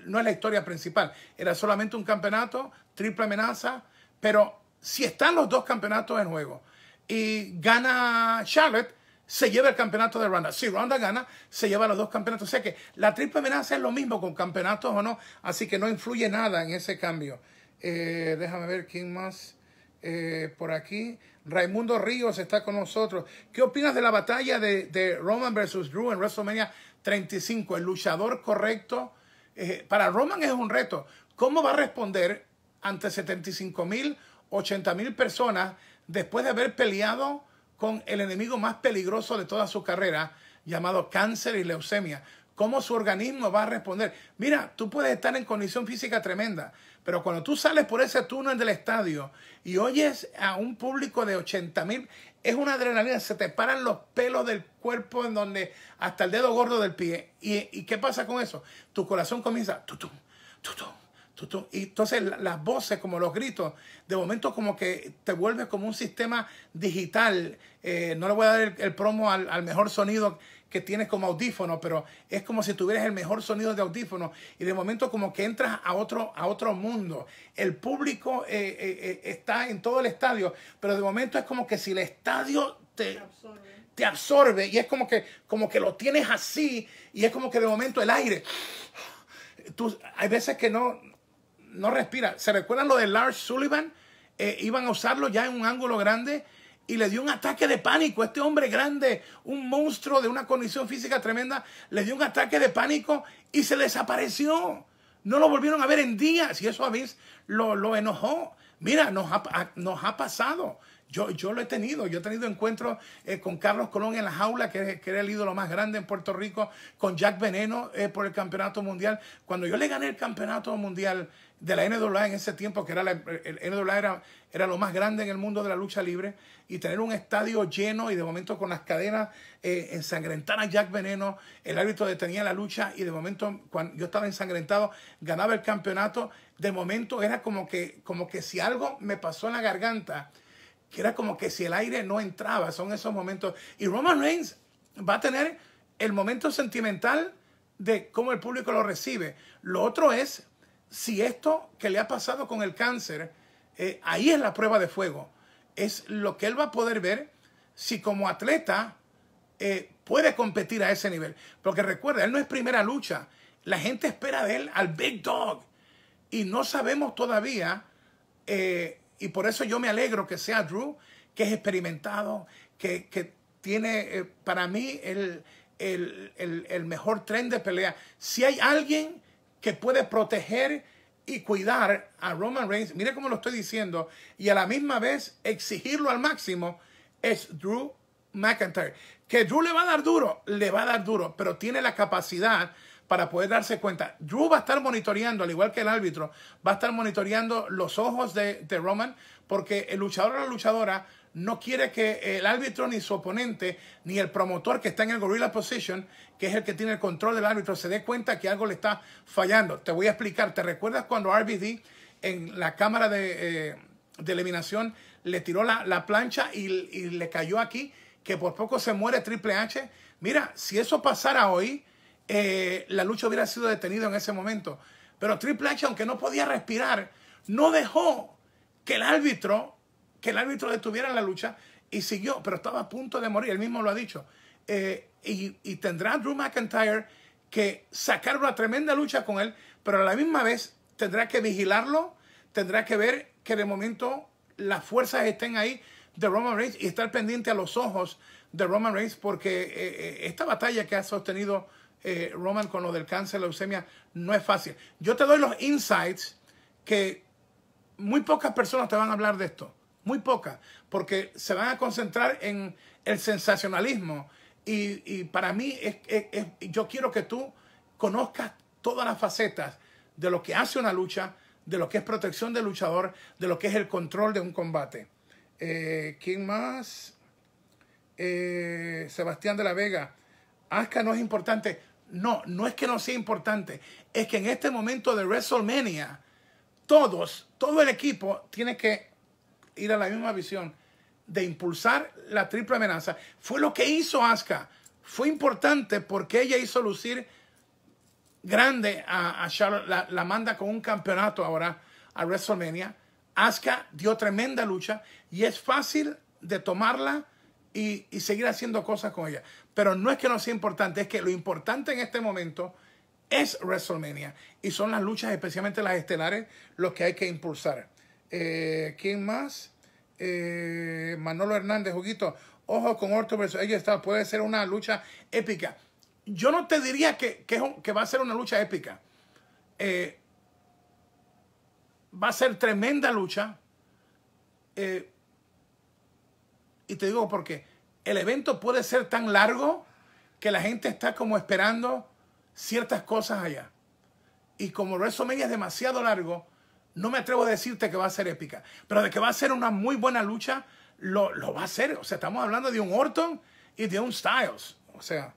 no es la historia principal, era solamente un campeonato, triple amenaza, pero si están los dos campeonatos en juego y gana Charlotte, se lleva el campeonato de Ronda. Si Ronda gana, se lleva los dos campeonatos. O sea que la triple amenaza es lo mismo con campeonatos o no, así que no influye nada en ese cambio. Eh, déjame ver quién más. Eh, por aquí. Raimundo Ríos está con nosotros. ¿Qué opinas de la batalla de, Roman versus Drew en WrestleMania 35? El luchador correcto. Eh, para Roman es un reto. ¿Cómo va a responder ante 75 mil, 80 mil personas después de haber peleado con el enemigo más peligroso de toda su carrera, llamado cáncer y leucemia? ¿Cómo su organismo va a responder? Mira, tú puedes estar en condición física tremenda, pero cuando tú sales por ese túnel del estadio y oyes a un público de 80 mil, es una adrenalina, se te paran los pelos del cuerpo en donde hasta el dedo gordo del pie. ¿Y, qué pasa con eso? Tu corazón comienza, tutum, tutum, tutum. Y entonces las voces, como los gritos, de momento como que te vuelves como un sistema digital. Eh, no le voy a dar el, promo al, al mejor sonido que tienes como audífono, pero es como si tuvieras el mejor sonido de audífono y de momento como que entras a otro, a otro mundo. El público eh, eh, eh, está en todo el estadio, pero de momento es como que si el estadio te absorbe. te absorbe y es como que, como que lo tienes así y es como que de momento el aire, tú, hay veces que no, no respira. ¿Se recuerdan lo de Lars Sullivan? iban a usarlo ya en un ángulo grande y le dio un ataque de pánico. Este hombre grande, un monstruo de una condición física tremenda, le dio un ataque de pánico y se desapareció. No lo volvieron a ver en días y eso a mí lo, lo enojó. Mira, nos ha, nos ha pasado. Yo, yo, lo he tenido, yo he tenido encuentros eh, con Carlos Colón en la jaula, que, era el ídolo más grande en Puerto Rico, con Jack Veneno eh, por el campeonato mundial. Cuando yo le gané el campeonato mundial de la NWA en ese tiempo, que era la NWA era, era lo más grande en el mundo de la lucha libre, y tener un estadio lleno y de momento con las cadenas eh, ensangrentadas, Jack Veneno, el árbitro detenía la lucha y de momento cuando yo estaba ensangrentado, ganaba el campeonato, de momento era como que, como que si algo me pasó en la garganta, que era como que si el aire no entraba, son esos momentos. Y Roman Reigns va a tener el momento sentimental de cómo el público lo recibe. Lo otro es si esto que le ha pasado con el cáncer, eh, ahí es la prueba de fuego. Es lo que él va a poder ver si como atleta eh, puede competir a ese nivel. Porque recuerda, él no es primera lucha. La gente espera de él al Big Dog. Y no sabemos todavía, eh, y por eso yo me alegro que sea Drew, que es experimentado, que, tiene para mí el, el, mejor tren de pelea. Si hay alguien que puede proteger y cuidar a Roman Reigns, mire cómo lo estoy diciendo, y a la misma vez exigirlo al máximo, es Drew McIntyre. Que Drew le va a dar duro, le va a dar duro, pero tiene la capacidad para poder darse cuenta. Drew va a estar monitoreando, al igual que el árbitro, va a estar monitoreando los ojos de, Roman, porque el luchador o la luchadora no quiere que el árbitro ni su oponente, ni el promotor que está en el gorilla position, que es el que tiene el control del árbitro, se dé cuenta que algo le está fallando. Te voy a explicar, ¿te recuerdas cuando RBD en la cámara eh, de, eliminación le tiró la, plancha y le cayó aquí, que por poco se muere Triple H? Mira, si eso pasara hoy, eh, la lucha hubiera sido detenida en ese momento. Pero Triple H, aunque no podía respirar, no dejó que el árbitro, que el árbitro detuviera la lucha y siguió, pero estaba a punto de morir, él mismo lo ha dicho. Eh, y, y, tendrá Drew McIntyre que sacar una tremenda lucha con él, pero a la misma vez tendrá que vigilarlo, tendrá que ver que de momento las fuerzas estén ahí de Roman Reigns y estar pendiente a los ojos de Roman Reigns porque eh, esta batalla que ha sostenido eh, Roman, con lo del cáncer, la leucemia, no es fácil. Yo te doy los insights que muy pocas personas te van a hablar de esto, muy pocas, porque se van a concentrar en el sensacionalismo. Y, para mí, es, yo quiero que tú conozcas todas las facetas de lo que hace una lucha, de lo que es protección del luchador, de lo que es el control de un combate. Eh, ¿Quién más? Eh, Sebastián de la Vega. Asca ah, no es importante. No, no es que no sea importante. Es que en este momento de WrestleMania, todos, todo el equipo tiene que ir a la misma visión de impulsar la triple amenaza. Fue lo que hizo Asuka. Fue importante porque ella hizo lucir grande a, Charlotte. La, manda con un campeonato ahora a WrestleMania. Asuka dio tremenda lucha y es fácil de tomarla y seguir haciendo cosas con ella. Pero no es que no sea importante, es que lo importante en este momento es WrestleMania. Y son las luchas, especialmente las estelares, los que hay que impulsar. Eh, ¿Quién más? Eh, Manolo Hernández, Juguito. Ojo con Orto versus ella está. Puede ser una lucha épica. Yo no te diría que, que, va a ser una lucha épica. Eh, va a ser tremenda lucha. y te digo por qué el evento puede ser tan largo que la gente está como esperando ciertas cosas allá. Y como WrestleMania es demasiado largo, no me atrevo a decirte que va a ser épica. Pero de que va a ser una muy buena lucha, lo, va a ser. O sea, estamos hablando de un Orton y de un Styles. O sea,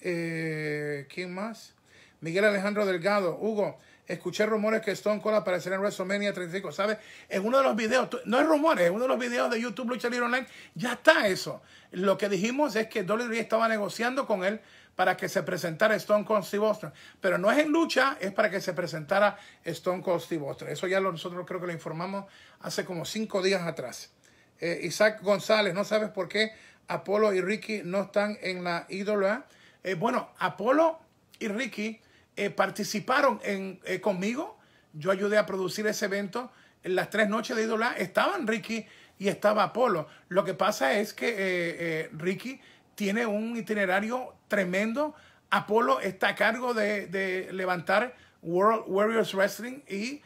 eh, ¿quién más? Miguel Alejandro Delgado. Hugo, Escuché rumores que Stone Cold aparecerá en WrestleMania 35, ¿sabes? En uno de los videos, no es rumores, en uno de los videos de YouTube Lucha Libre Online, ya está eso. Lo que dijimos es que WWE estaba negociando con él para que se presentara Stone Cold Steve Austin. Pero no es en lucha, es para que se presentara Stone Cold Steve Austin. Eso ya nosotros creo que lo informamos hace como cinco días atrás. Eh, Isaac González, ¿no sabes por qué Apolo y Ricky no están en la ídola? Eh, bueno, Apolo y Ricky eh, participaron en, eh, conmigo. Yo ayudé a producir ese evento. En las tres noches de Idolá estaban Ricky y estaba Apolo. Lo que pasa es que eh, Ricky tiene un itinerario tremendo. Apolo está a cargo de, levantar World Warriors Wrestling y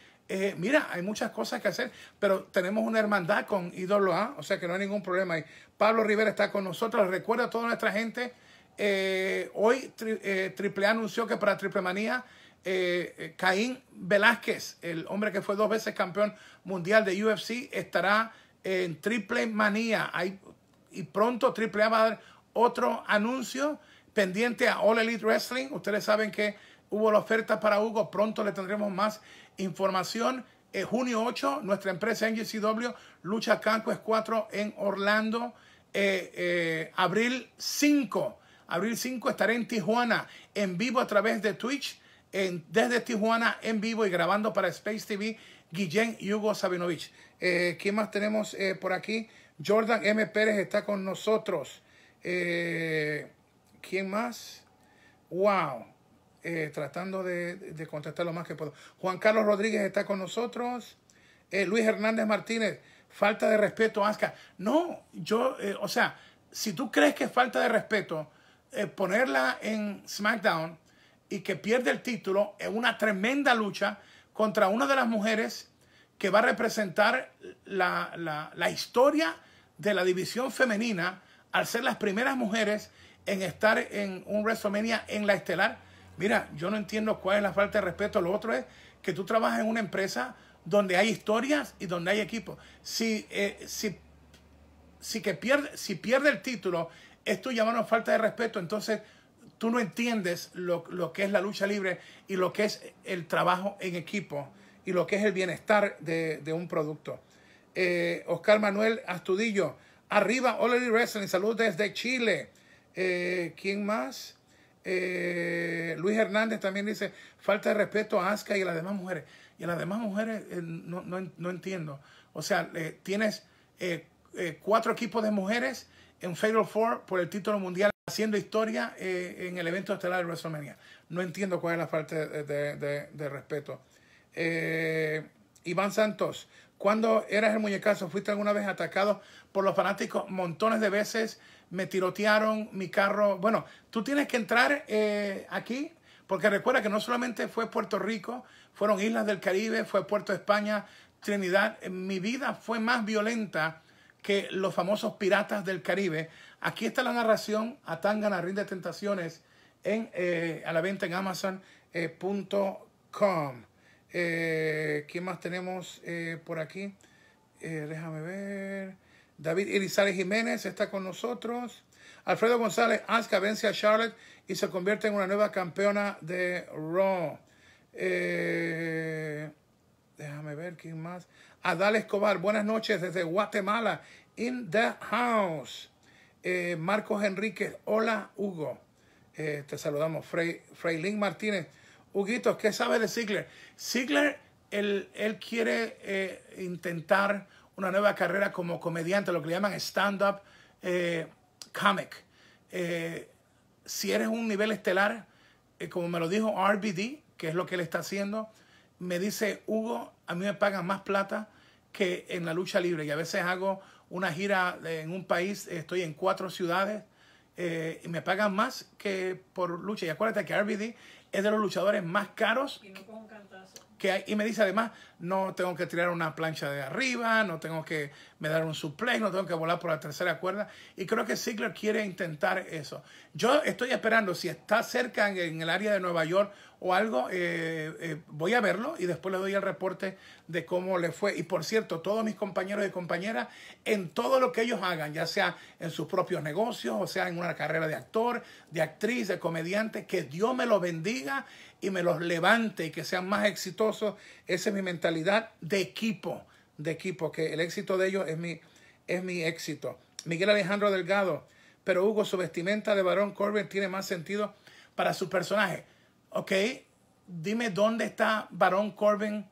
mira, hay muchas cosas que hacer, pero tenemos una hermandad con Ídolo A, o sea que no hay ningún problema ahí. Pablo Rivera está con nosotros, recuerda a toda nuestra gente eh, hoy eh, Triple A anunció que para Triple Manía, eh, Caín Velázquez, el hombre que fue dos veces campeón mundial de UFC, estará en Triple Manía. y pronto Triple A va a dar otro anuncio pendiente a All Elite Wrestling. Ustedes saben que hubo la oferta para Hugo. Pronto le tendremos más información. Eh, junio 8, nuestra empresa NGCW, Lucha Canco es 4 en Orlando. abril 5, abril 5 estaré en Tijuana en vivo a través de Twitch, desde Tijuana en vivo y grabando para Space TV, Guillén Hugo Sabinovich. Eh, ¿Quién más tenemos eh, por aquí? Jordan M. Pérez está con nosotros. Eh, ¿Quién más? Wow. tratando de, de, contestar lo más que puedo. Juan Carlos Rodríguez está con nosotros. Luis Hernández Martínez, falta de respeto, Aska. No, yo, o sea, si tú crees que falta de respeto eh, ponerla en SmackDown y que pierde el título en una tremenda lucha contra una de las mujeres que va a representar la, la, historia de la división femenina al ser las primeras mujeres en estar en un WrestleMania en la estelar. Mira, yo no entiendo cuál es la falta de respeto. Lo otro es que tú trabajas en una empresa donde hay historias y donde hay equipos. Si, eh, si, si, que pierde, si pierde el título esto llamarnos falta de respeto, entonces tú no entiendes lo, que es la lucha libre y lo que es el trabajo en equipo y lo que es el bienestar de, un producto. Eh, Oscar Manuel Astudillo, arriba, Elite Wrestling, saludos desde Chile. Eh, ¿Quién más? Eh, Luis Hernández también dice, falta de respeto a Aska y a las demás mujeres. Y a las demás mujeres no, no, no, entiendo. O sea, tienes cuatro equipos de mujeres en Fatal Four por el título mundial haciendo historia eh, en el evento estelar de WrestleMania. No entiendo cuál es la parte de, respeto. Eh, Iván Santos, cuando eras el muñecazo, fuiste alguna vez atacado por los fanáticos montones de veces, me tirotearon mi carro. Bueno, tú tienes que entrar eh, aquí, porque recuerda que no solamente fue Puerto Rico, fueron Islas del Caribe, fue Puerto España, Trinidad. Mi vida fue más violenta que los famosos piratas del Caribe. Aquí está la narración, a Tangana rinde tentaciones en, eh, a la venta en amazon.com. Eh, eh, ¿Quién más tenemos por aquí? déjame ver. David Irizales Jiménez está con nosotros. Alfredo González Aska vence a Charlotte y se convierte en una nueva campeona de Raw. déjame ver quién más. Adal Escobar, buenas noches desde Guatemala, in the house. Eh, Marcos Enríquez, hola Hugo. Eh, te saludamos, Frey, Martínez. Huguito, ¿qué sabes de Ziegler? Ziegler, él, quiere eh, intentar una nueva carrera como comediante, lo que le llaman stand-up comic. si eres un nivel estelar, como me lo dijo RBD, que es lo que él está haciendo, me dice, Hugo, a mí me pagan más plata que en la lucha libre. Y a veces hago una gira en un país, estoy en cuatro ciudades eh, y me pagan más que por lucha. Y acuérdate que RBD es de los luchadores más caros. Que hay. Y me dice además, no tengo que tirar una plancha de arriba, no tengo que me daron un supley, no tengo que volar por la tercera cuerda. Y creo que Ziggler quiere intentar eso. Yo estoy esperando, si está cerca en el área de Nueva York o algo, eh, eh, voy a verlo y después le doy el reporte de cómo le fue. Y por cierto, todos mis compañeros y compañeras, en todo lo que ellos hagan, ya sea en sus propios negocios, o sea en una carrera de actor, de actriz, de comediante, que Dios me los bendiga y me los levante y que sean más exitosos. Esa es mi mentalidad de equipo de equipo, que el éxito de ellos es mi, es mi éxito. Miguel Alejandro Delgado, pero Hugo, su vestimenta de Barón Corbin tiene más sentido para su personaje. Ok, dime dónde está Barón Corbin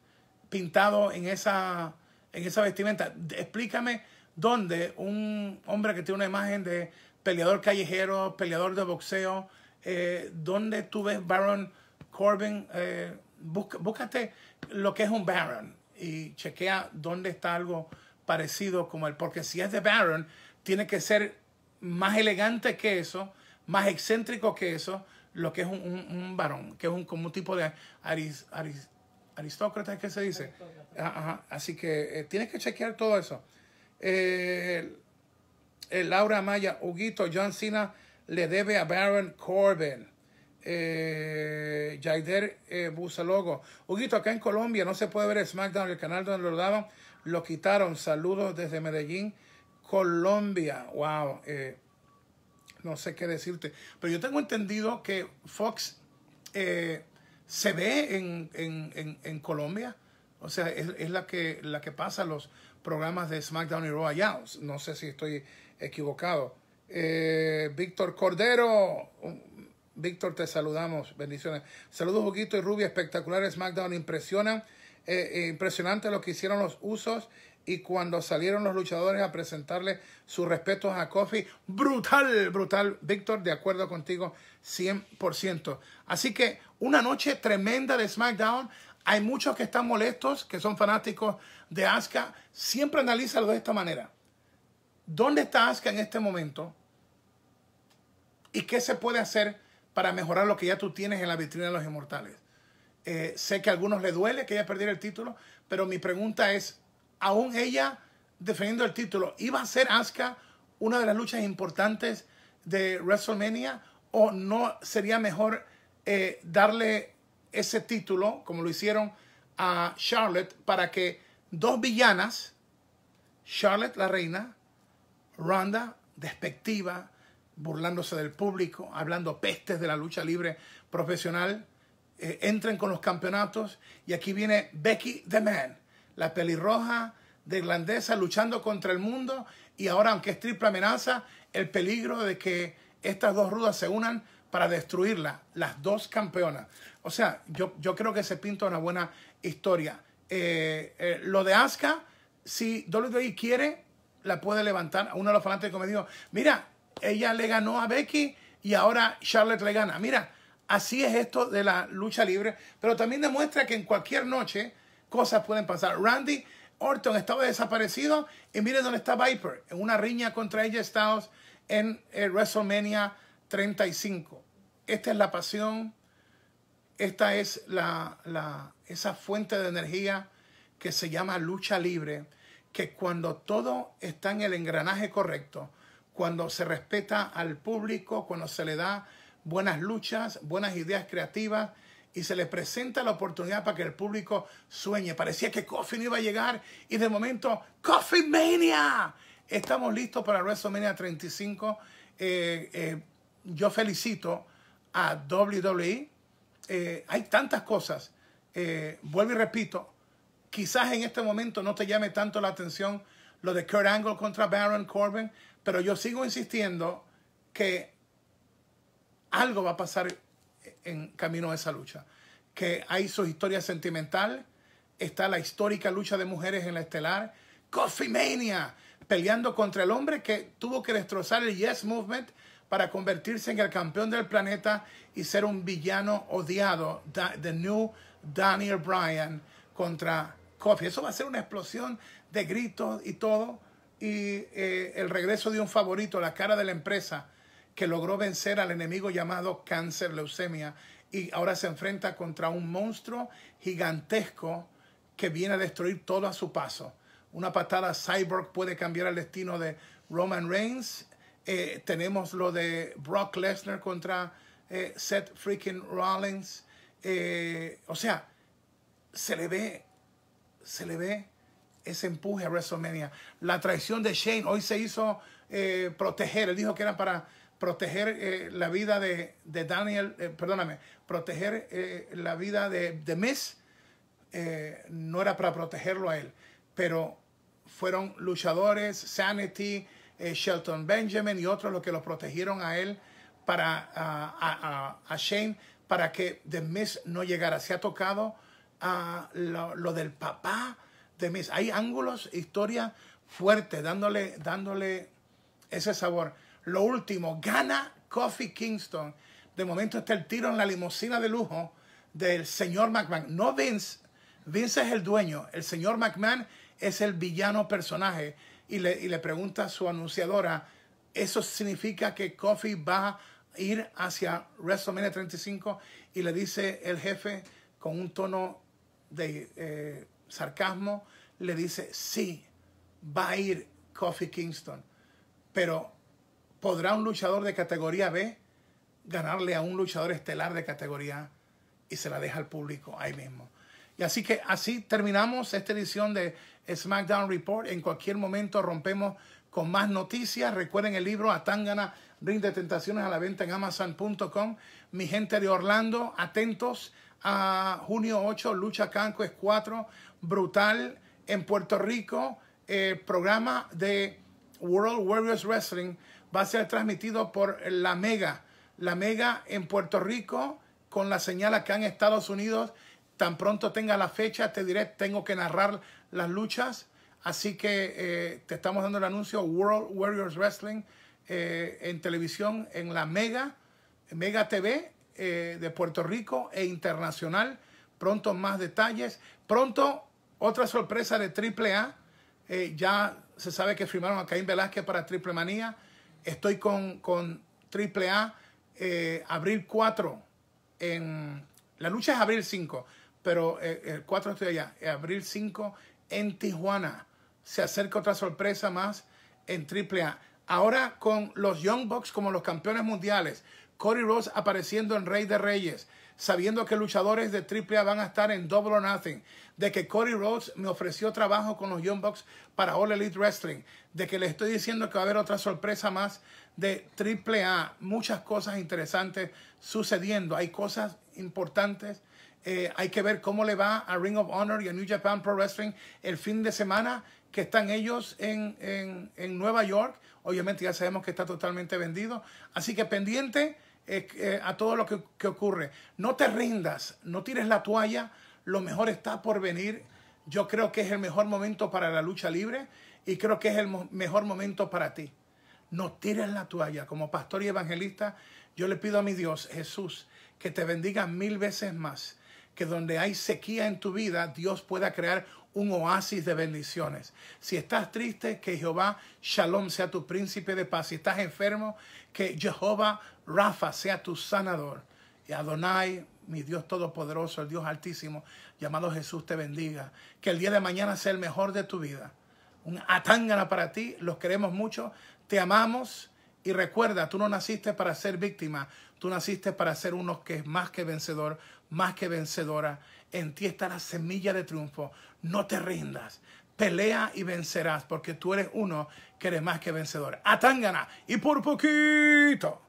pintado en esa, en esa vestimenta. Explícame dónde un hombre que tiene una imagen de peleador callejero, peleador de boxeo, eh, dónde tú ves Baron Corbin. Eh, búscate lo que es un Baron y chequea dónde está algo parecido como el Porque si es de Baron, tiene que ser más elegante que eso, más excéntrico que eso, lo que es un, un, varón, que es un, como un tipo de aristócrata, que se dice? Así que eh, tiene tienes que chequear todo eso. Eh, Laura Maya, Huguito, John Cena le debe a Baron Corbin eh, Jaider eh, Busalogo. Huguito, acá en Colombia no se puede ver SmackDown, el canal donde lo daban, lo quitaron. Saludos desde Medellín, Colombia. Wow, eh, no sé qué decirte. Pero yo tengo entendido que Fox eh, se ve en, Colombia. O sea, es, la, que, la que pasa los programas de SmackDown y Raw allá. No sé si estoy equivocado. Víctor Cordero, Víctor, te saludamos. Bendiciones. Saludos, Juguito y Rubia. Espectacular SmackDown. Impresionan, eh, eh, impresionante lo que hicieron los usos y cuando salieron los luchadores a presentarle sus respetos a Kofi. Brutal, brutal. Víctor, de acuerdo contigo, 100%. Así que una noche tremenda de SmackDown. Hay muchos que están molestos, que son fanáticos de Asuka. Siempre analízalo de esta manera. ¿Dónde está Asuka en este momento? ¿Y qué se puede hacer para mejorar lo que ya tú tienes en la vitrina de los inmortales. Eh, sé que a algunos le duele que ella perdiera el título, pero mi pregunta es, aún ella defendiendo el título, ¿iba a ser Asuka una de las luchas importantes de WrestleMania o no sería mejor eh, darle ese título, como lo hicieron a Charlotte, para que dos villanas, Charlotte la reina, Ronda, despectiva, burlándose del público, hablando pestes de la lucha libre profesional. entren eh, entran con los campeonatos y aquí viene Becky the Man, la pelirroja de irlandesa luchando contra el mundo y ahora aunque es triple amenaza, el peligro de que estas dos rudas se unan para destruirla, las dos campeonas. O sea, yo, yo creo que se pinta una buena historia. Eh, eh, lo de Asuka, si WWE quiere, la puede levantar. Uno de los fanáticos me dijo, mira, ella le ganó a Becky y ahora Charlotte le gana. Mira, así es esto de la lucha libre, pero también demuestra que en cualquier noche cosas pueden pasar. Randy Orton estaba desaparecido y miren dónde está Viper, en una riña contra ella Styles en eh, WrestleMania 35. Esta es la pasión, esta es esa fuente de energía que se llama lucha libre, que cuando todo está en el engranaje correcto, cuando se respeta al público, cuando se le da buenas luchas, buenas ideas creativas y se le presenta la oportunidad para que el público sueñe. Parecía que Coffin no iba a llegar y de momento, Coffee Mania. Estamos listos para WrestleMania 35. Eh, eh, yo felicito a WWE. Eh, hay tantas cosas. vuelvo y repito, quizás en este momento no te llame tanto la atención lo de Kurt Angle contra Baron Corbin, pero yo sigo insistiendo que algo va a pasar en camino a esa lucha. Que hay su historia sentimental, está la histórica lucha de mujeres en la estelar, Coffee Mania, peleando contra el hombre que tuvo que destrozar el Yes Movement para convertirse en el campeón del planeta y ser un villano odiado, The New Daniel Bryan contra Coffee. Eso va a ser una explosión de gritos y todo y eh, el regreso de un favorito, la cara de la empresa, que logró vencer al enemigo llamado cáncer, leucemia, y ahora se enfrenta contra un monstruo gigantesco que viene a destruir todo a su paso. Una patada cyborg puede cambiar el destino de Roman Reigns. Eh, tenemos lo de Brock Lesnar contra eh, Seth freaking Rollins. o sea, se le ve, se le ve ese empuje a WrestleMania. La traición de Shane hoy se hizo eh, proteger. Él dijo que era para proteger la vida de, Daniel, perdóname, proteger la vida de, de eh, eh, Miss. no era para protegerlo a él, pero fueron luchadores, Sanity, Shelton Benjamin y otros los que lo protegieron a él para a, a, Shane para que The Miss no llegara. Se ha tocado a ah, lo del papá hay ángulos, historias fuertes, dándole, dándole ese sabor. Lo último, gana Coffee Kingston. De momento está el tiro en la limusina de lujo del señor McMahon. No Vince. Vince es el dueño. El señor McMahon es el villano personaje. Y le, le pregunta a su anunciadora, ¿eso significa que Coffee va a ir hacia WrestleMania 35? Y le dice el jefe con un tono de... Eh, sarcasmo, le dice, sí, va a ir Kofi Kingston, pero ¿podrá un luchador de categoría B ganarle a un luchador estelar de categoría A? Y se la deja al público ahí mismo. Y así que así terminamos esta edición de SmackDown Report. En cualquier momento rompemos con más noticias. Recuerden el libro Atangana, Ring de Tentaciones a la venta en amazon.com. Mi gente de Orlando, atentos a junio 8, Lucha Canco es 4, brutal en Puerto Rico. El programa de World Warriors Wrestling va a ser transmitido por La Mega. La Mega en Puerto Rico con la señal acá en Estados Unidos. Tan pronto tenga la fecha, te diré, tengo que narrar las luchas. Así que eh, te estamos dando el anuncio World Warriors Wrestling eh, en televisión en la Mega, Mega TV eh, de Puerto Rico e internacional. Pronto más detalles. Pronto otra sorpresa de AAA. A eh, ya se sabe que firmaron a Caín Velázquez para Triple Manía. Estoy con, con AAA eh, abril 4. En, la lucha es abril 5, pero el 4 estoy allá. Abril 5 en Tijuana. Se acerca otra sorpresa más en AAA. Ahora con los Young Bucks como los campeones mundiales, Cody Rhodes apareciendo en Rey de Reyes, sabiendo que luchadores de AAA van a estar en Double or Nothing, de que Cody Rhodes me ofreció trabajo con los Young Bucks para All Elite Wrestling, de que le estoy diciendo que va a haber otra sorpresa más de AAA, muchas cosas interesantes sucediendo, hay cosas importantes. Eh, hay que ver cómo le va a Ring of Honor y a New Japan Pro Wrestling el fin de semana que están ellos en, en Nueva York. Obviamente ya sabemos que está totalmente vendido. Así que pendiente eh, eh, a todo lo que, ocurre. No te rindas, no tires la toalla, lo mejor está por venir. Yo creo que es el mejor momento para la lucha libre y creo que es el mejor momento para ti. No tires la toalla. Como pastor y evangelista, yo le pido a mi Dios, Jesús, que te bendiga mil veces más, que donde hay sequía en tu vida, Dios pueda crear un oasis de bendiciones. Si estás triste, que Jehová Shalom sea tu príncipe de paz. Si estás enfermo, que Jehová Rafa sea tu sanador. Y Adonai, mi Dios Todopoderoso, el Dios Altísimo, llamado Jesús, te bendiga. Que el día de mañana sea el mejor de tu vida. Un atángana para ti. Los queremos mucho. Te amamos. Y recuerda, tú no naciste para ser víctima. Tú naciste para ser uno que es más que vencedor, más que vencedora. En ti está la semilla de triunfo. No te rindas. Pelea y vencerás porque tú eres uno que eres más que vencedor. gana y por poquito.